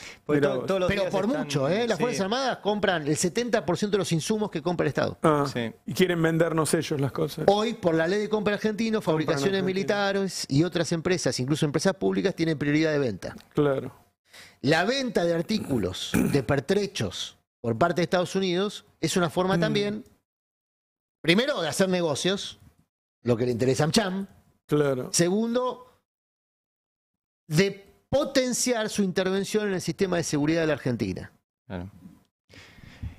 Pero, por mucho, ¿eh? Las Fuerzas Armadas compran el 70% de los insumos que compra el Estado. Ah, y quieren vendernos ellos las cosas. Hoy, por la ley de compra argentino, fabricaciones militares y otras empresas, incluso empresas públicas, tienen prioridad de venta. Claro. La venta de artículos, de pertrechos, por parte de Estados Unidos, es una forma mm. también primero, de hacer negocios, lo que le interesa a Mcham, Claro. Segundo, de potenciar su intervención en el sistema de seguridad de la Argentina. Claro.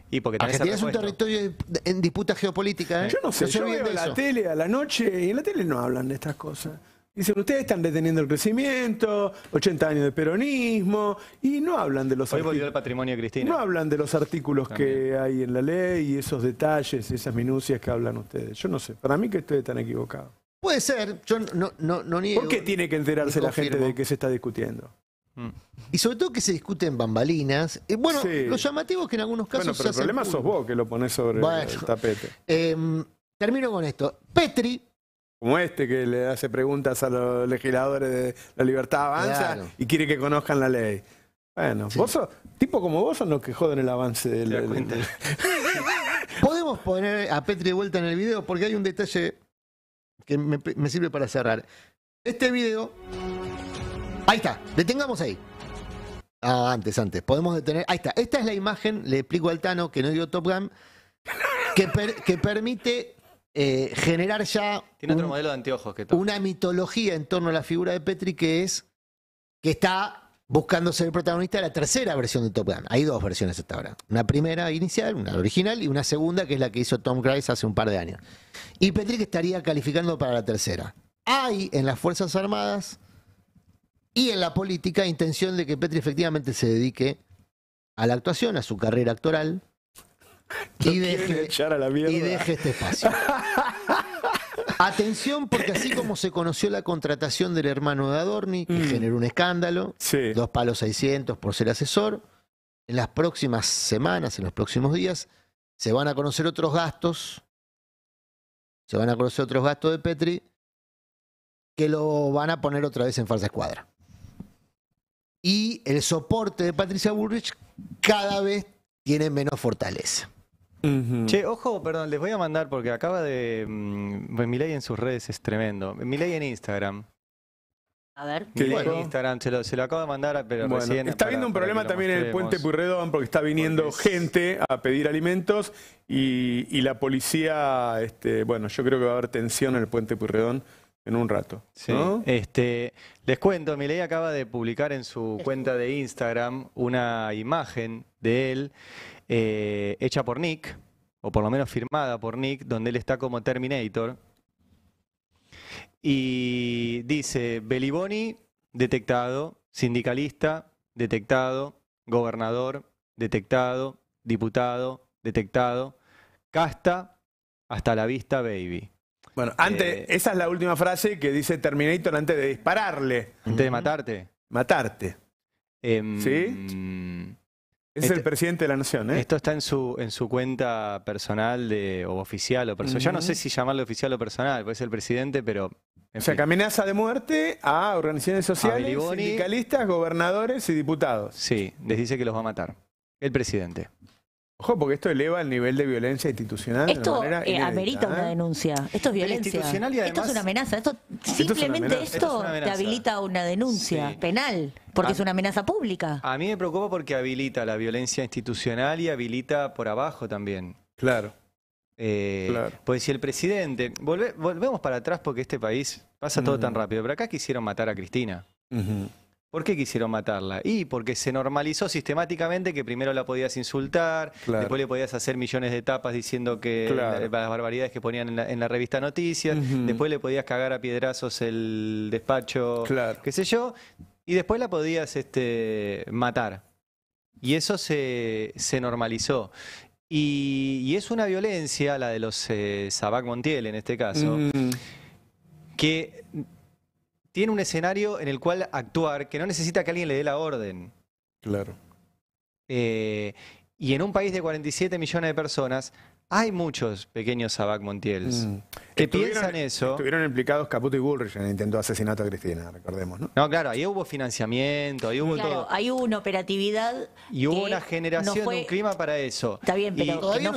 Y porque Argentina es un territorio en disputa geopolítica. ¿eh? Yo no sé, yo veo la tele a la noche y en la tele no hablan de estas cosas. Dicen, ustedes están deteniendo el crecimiento, 80 años de peronismo, y no hablan de los Hoy patrimonio Cristina. No hablan de los artículos que hay en la ley y esos detalles, esas minucias que hablan ustedes. Yo no sé, para mí que estoy tan equivocado. Puede ser, yo no, no, niego. ¿Por qué tiene que enterarse la gente de que se está discutiendo? Mm. Y sobre todo que se discuten bambalinas. Eh, bueno, los llamativos que en algunos casos. Bueno, pero el problema sos vos que lo pones sobre el tapete. Em, termino con esto. Petri, como este que le hace preguntas a los legisladores de la libertad avanza y quiere que conozcan la ley. Bueno, tipos tipo como vos son los que joden el avance del... Podemos poner a Petri de vuelta en el video porque hay un detalle que me, sirve para cerrar. Este video... Ahí está, detengamos ahí. Ah, antes, antes. Podemos detener. Ahí está. Esta es la imagen, le explico al Tano que no dio Top Gun, que, que permite eh, generar ya modelo de anteojos que una mitología en torno a la figura de Petri que es que está buscando ser el protagonista de la tercera versión de Top Gun. Hay dos versiones hasta ahora. Una primera inicial, una original, y una segunda que es la que hizo Tom Cruise hace un par de años. Y Petri que estaría calificando para la tercera. Hay en las Fuerzas Armadas y en la política intención de que Petri efectivamente se dedique a la actuación, a su carrera actoral, y, deje, este espacio. Atención, porque así como se conoció la contratación del hermano de Adorni, que mm. generó un escándalo, dos palos 600 por ser asesor, en las próximas semanas, en los próximos días, se van a conocer otros gastos, se van a conocer otros gastos de Petri, que lo van a poner otra vez en falsa escuadra. Y el soporte de Patricia Bullrich cada vez tiene menos fortaleza. Che, ojo, perdón, les voy a mandar porque acaba de. Mm, pues Mi ley en sus redes es tremendo. Miley en Instagram. A ver, ¿Qué en Instagram, se lo, se acabo de mandar, pero recién. Está viendo un problema también en el puente Purredón porque está viniendo gente a pedir alimentos y, la policía. Este, bueno, yo creo que va a haber tensión en el puente Purredón en un rato. Este, les cuento, Milei acaba de publicar en su cuenta de Instagram una imagen de él eh, hecha por Nick, o por lo menos firmada por Nick, donde él está como Terminator. Y dice, Beliboni, detectado, sindicalista, detectado, gobernador, detectado, diputado, detectado, casta, hasta la vista, baby. Bueno, antes, eh, esa es la última frase que dice Terminator antes de dispararle. Antes de matarte. Matarte. Em, ¿Sí? Es el este presidente de la nación, ¿eh? Esto está en su, en su cuenta personal de, o oficial o personal. Yo no sé si llamarlo oficial o personal, puede ser el presidente, pero. o sea, que amenaza de muerte a organizaciones sociales, sindicalistas, gobernadores y diputados. Sí, les dice que los va a matar. El presidente. Ojo, porque esto eleva el nivel de violencia institucional. Esto eh, amerita ¿eh? una denuncia. Esto es violencia. esto es una amenaza. simplemente esto, te habilita una denuncia penal, porque es una amenaza pública. A mí me preocupa porque habilita la violencia institucional y habilita por abajo también. Claro. Eh, pues si el presidente. volvemos para atrás porque este país pasa todo tan rápido. Pero acá quisieron matar a Cristina. ¿Por qué quisieron matarla? Y porque se normalizó sistemáticamente que primero la podías insultar, después le podías hacer millones de tapas diciendo que las barbaridades que ponían en la, revista Noticias, después le podías cagar a piedrazos el despacho, qué sé yo, y después la podías este, matar. Y eso se, normalizó. Y, es una violencia, la de los eh, Sabac Montiel en este caso, que tiene un escenario en el cual actuar que no necesita que alguien le dé la orden. Claro. Eh, y en un país de 47 millones de personas, hay muchos pequeños Sabac Montiels mm. que piensan eso. Estuvieron implicados Caputo y Bullrich en el intento de asesinato a Cristina, recordemos, ¿no? No, claro, ahí hubo financiamiento, ahí hubo todo. Ahí hubo una operatividad. Y hubo una generación, de un clima para eso. Está bien, pero y no,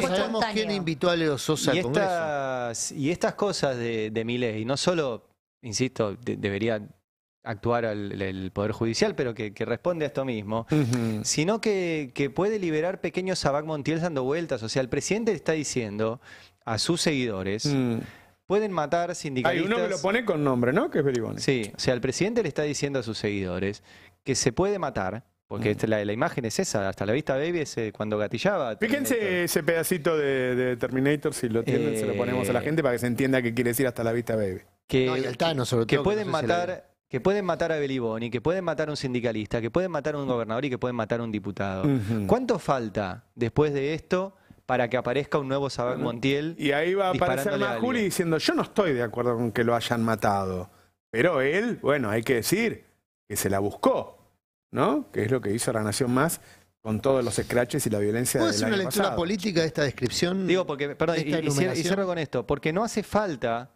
quién invitó a Leo Sosa y estas, Y estas cosas de, de y no solo insisto, debería actuar el, Poder Judicial, pero que, responde a esto mismo, sino que, puede liberar pequeños Sabac Montiel dando vueltas. O sea, el presidente le está diciendo a sus seguidores... Mm. pueden matar sindicalistas. Hay uno que lo pone con nombre, ¿no? Que es Beribone. Sí, o sea, el presidente le está diciendo a sus seguidores que se puede matar, porque mm. la, imagen es esa, hasta la vista baby cuando gatillaba. Fíjense ese pedacito de, Terminator, si lo tienen, se lo ponemos a la eh. gente para que se entienda qué quiere decir hasta la vista baby que, pueden matar que pueden matar a Beliboni, que pueden matar a un sindicalista, que pueden matar a un gobernador y que pueden matar a un diputado. ¿Cuánto falta después de esto para que aparezca un nuevo Saber Montiel? Y ahí va a aparecer Juli diciendo, yo no estoy de acuerdo con que lo hayan matado. Pero él, bueno, hay que decir que se la buscó, ¿no? Que es lo que hizo la Nación Más con todos los escraches y la violencia del hacer una lectura política de esta descripción? Digo, porque, perdón, y, y cierro con esto, porque no hace falta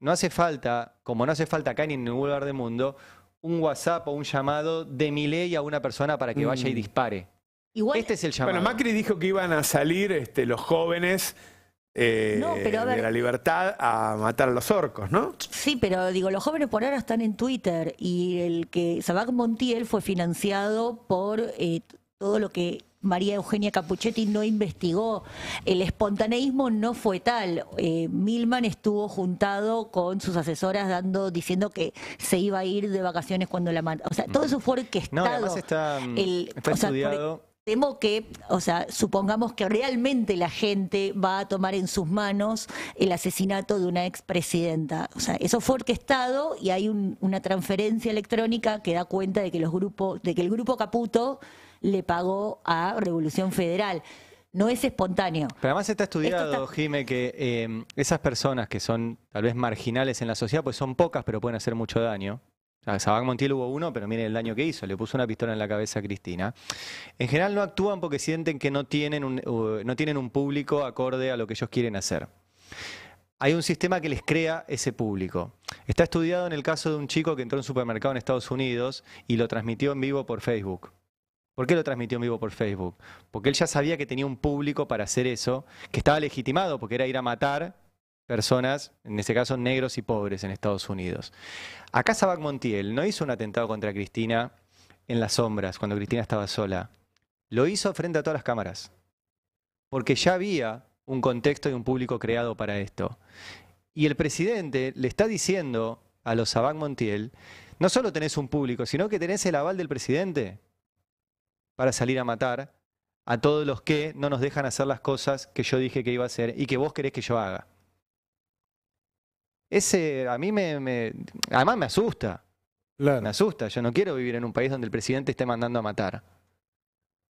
no hace falta, como no hace falta acá ni en ningún lugar del mundo, un WhatsApp o un llamado de mi ley a una persona para que vaya y mm. dispare. Igual, este es el llamado. Bueno, Macri dijo que iban a salir este, los jóvenes eh, de la libertad a matar a los orcos, ¿no? Sí, pero digo, los jóvenes por ahora están en Twitter y el que Sabac Montiel fue financiado por eh, todo lo que María Eugenia Capuchetti no investigó. El espontaneísmo no fue tal. Eh, Milman estuvo juntado con sus asesoras dando, diciendo que se iba a ir de vacaciones cuando la mandó. O sea, todo mm. eso fue orquestado. Mm, el, temo que, o sea, supongamos que realmente la gente va a tomar en sus manos el asesinato de una expresidenta. O sea, eso fue orquestado y hay una transferencia electrónica que da cuenta de que los grupos, de que el grupo Caputo le pagó a Revolución Federal. No es espontáneo. Pero además está estudiado, que eh, esas personas que son tal vez marginales en la sociedad, pues son pocas, pero pueden hacer mucho daño. A Sabán Montiel hubo uno, pero miren el daño que hizo, le puso una pistola en la cabeza a Cristina. En general no actúan porque sienten que no tienen un, no tienen un público acorde a lo que ellos quieren hacer. Hay un sistema que les crea ese público. Está estudiado en el caso de un chico que entró en un supermercado en Estados Unidos y lo transmitió en vivo por Facebook. ¿Por qué lo transmitió en vivo por Facebook? Porque él ya sabía que tenía un público para hacer eso, que estaba legitimado, porque era ir a matar personas, en este caso negros y pobres en Estados Unidos. Acá Sabac Montiel no hizo un atentado contra Cristina en las sombras, cuando Cristina estaba sola. Lo hizo frente a todas las cámaras, porque ya había un contexto y un público creado para esto. Y el presidente le está diciendo a los Sabac Montiel, no solo tenés un público, sino que tenés el aval del presidente para salir a matar a todos los que no nos dejan hacer las cosas que yo dije que iba a hacer y que vos querés que yo haga. Ese a mí me, además me asusta. Me asusta, yo no quiero vivir en un país donde el presidente esté mandando a matar.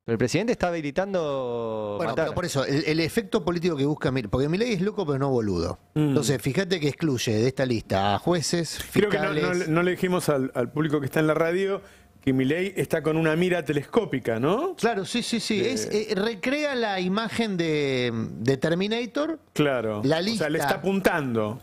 Pero el presidente está habilitando. Bueno, por eso, el, efecto político que busca. Porque mi ley es loco, pero no boludo. Mm. Entonces, fíjate que excluye de esta lista a jueces, fiscales. Creo que no, le dijimos al, al, público que está en la radio que Miley está con una mira telescópica, ¿no? Claro, sí, sí, sí. Eh, recrea la imagen de, Terminator. Claro. La lista, o sea, le está apuntando.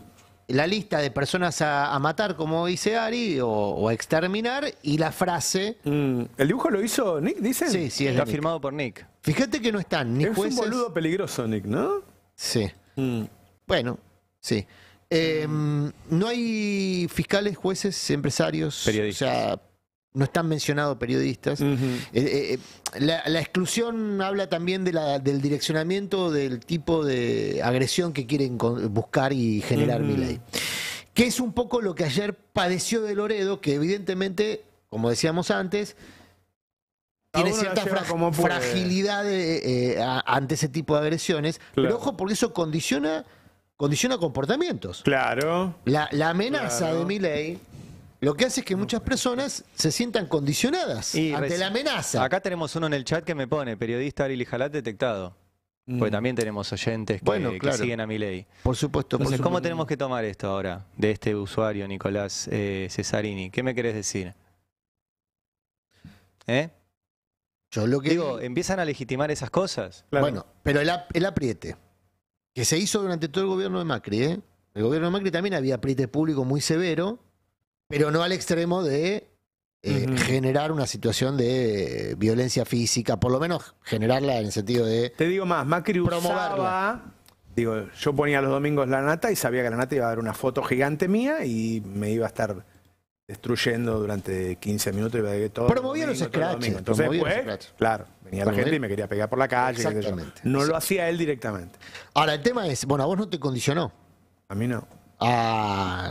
La lista de personas a, matar, como dice Ari, o, a exterminar, y la frase. Mm. ¿El dibujo lo hizo Nick, dicen? Sí, sí. Es está firmado por Nick. Fíjate que no están ni es un boludo peligroso, Nick, ¿no? Sí. Mm. Bueno, sí. Em, no hay fiscales, jueces, empresarios. Periodistas. O no están mencionados periodistas. Eh, eh, eh, la, exclusión habla también del direccionamiento del tipo de agresión que quieren buscar y generar uh Que es un poco lo que ayer padeció de Loredo, que evidentemente, como decíamos antes, tiene cierta fragilidad ante ese tipo de agresiones. Pero ojo, porque eso condiciona condiciona comportamientos. Claro. La, amenaza de mi lo que hace es que muchas personas se sientan condicionadas ante la amenaza. Acá tenemos uno en el chat que me pone, periodista Ari Jalat detectado. Mm. Porque también tenemos oyentes que, siguen a mi ley. Por supuesto. ¿cómo tenemos que tomar esto ahora de este usuario, Nicolás eh, Cesarini? ¿Qué me querés decir? ¿Eh? Yo lo que digo, empiezan a legitimar esas cosas. Bueno, pero el, apriete, que se hizo durante todo el gobierno de Macri, ¿eh? El gobierno de Macri también había apriete público muy severo, pero no al extremo de eh, generar una situación de eh, violencia física, por lo menos generarla en el sentido de... Te digo más, Macri digo, yo ponía los domingos la nata y sabía que la nata iba a dar una foto gigante mía y me iba a estar destruyendo durante 15 minutos y todo. Promovía los scratches. Entonces, pues, claro, venía la gente y me quería pegar por la calle. No lo hacía él directamente. Ahora, el tema es, bueno, a vos no te condicionó. A mí no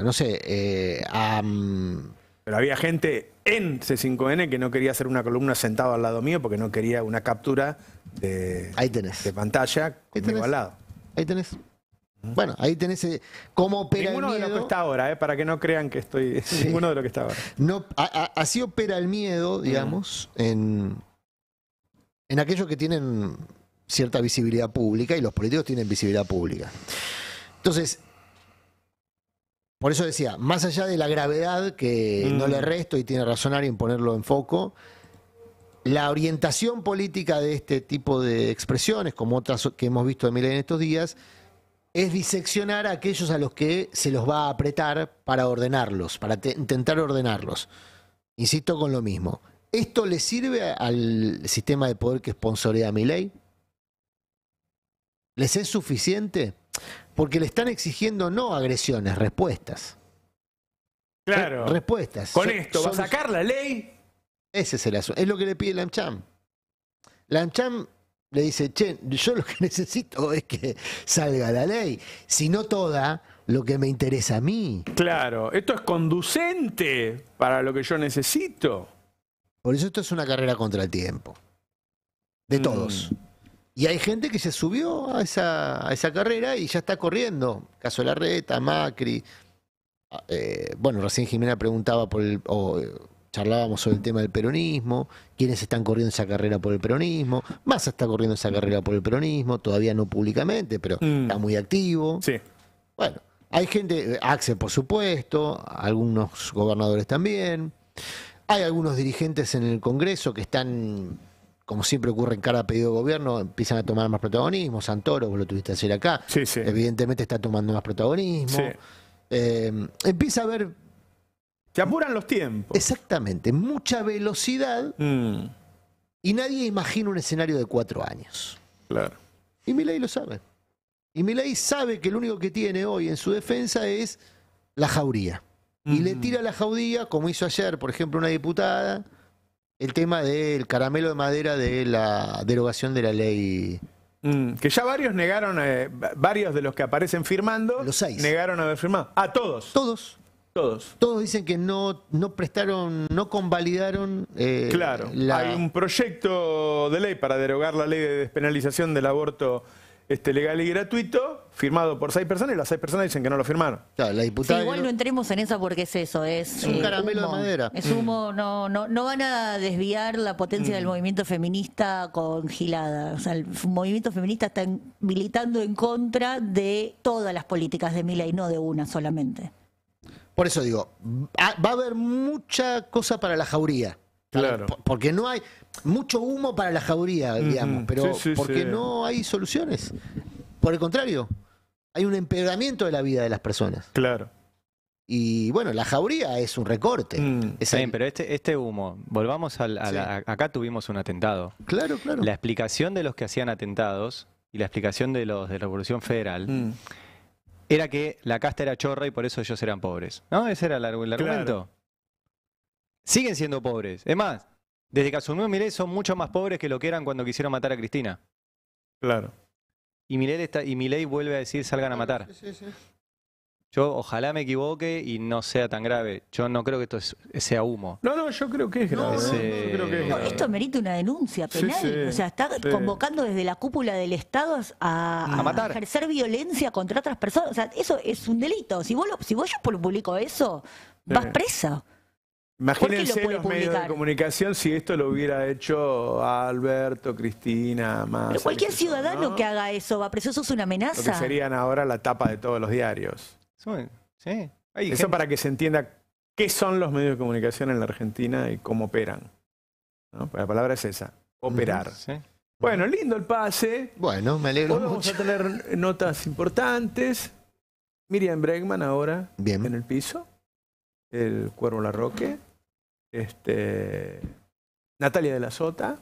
no sé, eh, mm, Pero había gente en C5N que no quería hacer una columna sentado al lado mío porque no quería una captura de, de pantalla que al lado. Ahí tenés. Bueno, ahí tenés eh, cómo opera el miedo. de lo que está ahora, eh, para que no crean que estoy. Ninguno de lo que está ahora. No, así opera el miedo, digamos, en, en aquellos que tienen cierta visibilidad pública y los políticos tienen visibilidad pública. Entonces, por eso decía, más allá de la gravedad, que no le mm. resto y tiene razón en ponerlo en foco, la orientación política de este tipo de expresiones, como otras que hemos visto de Miley en estos días, es diseccionar a aquellos a los que se los va a apretar para ordenarlos, para intentar ordenarlos. Insisto con lo mismo. ¿Esto le sirve al sistema de poder que sponsorea ley? ¿Les es suficiente? Porque le están exigiendo no agresiones, respuestas. Claro. respuestas. Con esto, ¿va a sacar la ley? Ese es el asunto. Es lo que le pide Lancham. Lancham le dice, che, yo lo que necesito es que salga la ley. Si no toda, lo que me interesa a mí. Claro, esto es conducente para lo que yo necesito. Por eso esto es una carrera contra el tiempo. De mm. todos. Y hay gente que se subió a esa, esa carrera y ya está corriendo. Caso Larreta, Macri. Ah, eh, bueno, recién Jimena preguntaba por el. O, eh, charlábamos sobre el tema del peronismo, quienes están corriendo esa carrera por el peronismo, Massa está corriendo esa carrera por el peronismo, todavía no públicamente, pero mm. está muy activo. Sí. Bueno, hay gente, eh, Axel por supuesto, algunos gobernadores también, hay algunos dirigentes en el Congreso que están como siempre ocurre en cada pedido de gobierno, empiezan a tomar más protagonismo. Santoro, vos lo tuviste a decir acá, evidentemente está tomando más protagonismo. Eh, empieza a haber... Se apuran los tiempos. Exactamente, mucha velocidad mm. y nadie imagina un escenario de cuatro años. Claro. Y Milei lo sabe. Y Milei sabe que lo único que tiene hoy en su defensa es la jauría. Y le mm. tira la jauría, como hizo ayer, por ejemplo, una diputada, el tema del caramelo de madera de la derogación de la ley. Mm, que ya varios negaron, eh, varios de los que aparecen firmando, los seis. negaron haber firmado. A ah, todos. Todos. Todos. Todos dicen que no, no prestaron, no convalidaron. Eh, claro, hay un proyecto de ley para derogar la ley de despenalización del aborto este, legal y gratuito, firmado por seis personas y las seis personas dicen que no lo firmaron. igual no... entremos en eso porque es eso, es, un eh, caramelo de madera. Es humo, mm. no, van a desviar la potencia del mm. movimiento feminista con O sea, el movimiento feminista está militando en contra de todas las políticas de Mila y no de una solamente. Por eso digo, va a haber mucha cosa para la jauría. Claro. Porque no hay mucho humo para la jauría, digamos, pero porque no hay soluciones. Por el contrario, hay un empeoramiento de la vida de las personas. Claro. Y bueno, la jauría es un recorte. Mm, pero este, este, humo, volvamos al, a acá tuvimos un atentado. Claro, claro. La explicación de los que hacían atentados y la explicación de los de la Revolución Federal mm. era que la casta era chorra y por eso ellos eran pobres. ¿No? Ese era el, argumento siguen siendo pobres. Es más, desde que asumió Milei son mucho más pobres que lo que eran cuando quisieron matar a Cristina. Claro. Y Milei, está, y vuelve a decir salgan a ah, matar. Sí, sí. Yo ojalá me equivoque y no sea tan grave. Yo no creo que esto sea humo. No, no, yo creo que es ¿eh? grave. esto merita una denuncia penal. o sea, está convocando desde la cúpula del Estado a, ejercer violencia contra otras personas. O sea, eso es un delito. Si vos, lo, si vos yo publico eso, vas presa. Imagínense los medios de comunicación si esto lo hubiera hecho Alberto, Cristina, más. Pero cualquier ciudadano que haga eso, va preso, eso es una amenaza. Lo serían ahora la tapa de todos los diarios. Sí. eso para que se entienda qué son los medios de comunicación en la Argentina y cómo operan. Pues la palabra es esa, operar. Bueno, lindo el pase. Bueno, me alegro mucho. Vamos a tener notas importantes. Miriam Bregman ahora en el piso. El Cuervo Larroque este, Natalia de la Sota.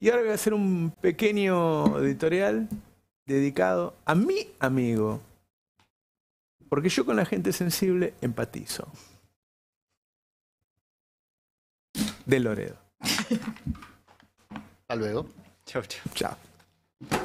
Y ahora voy a hacer un pequeño editorial dedicado a mi amigo. Porque yo con la gente sensible empatizo. De Loredo. Hasta luego. Chao, chao. Chao.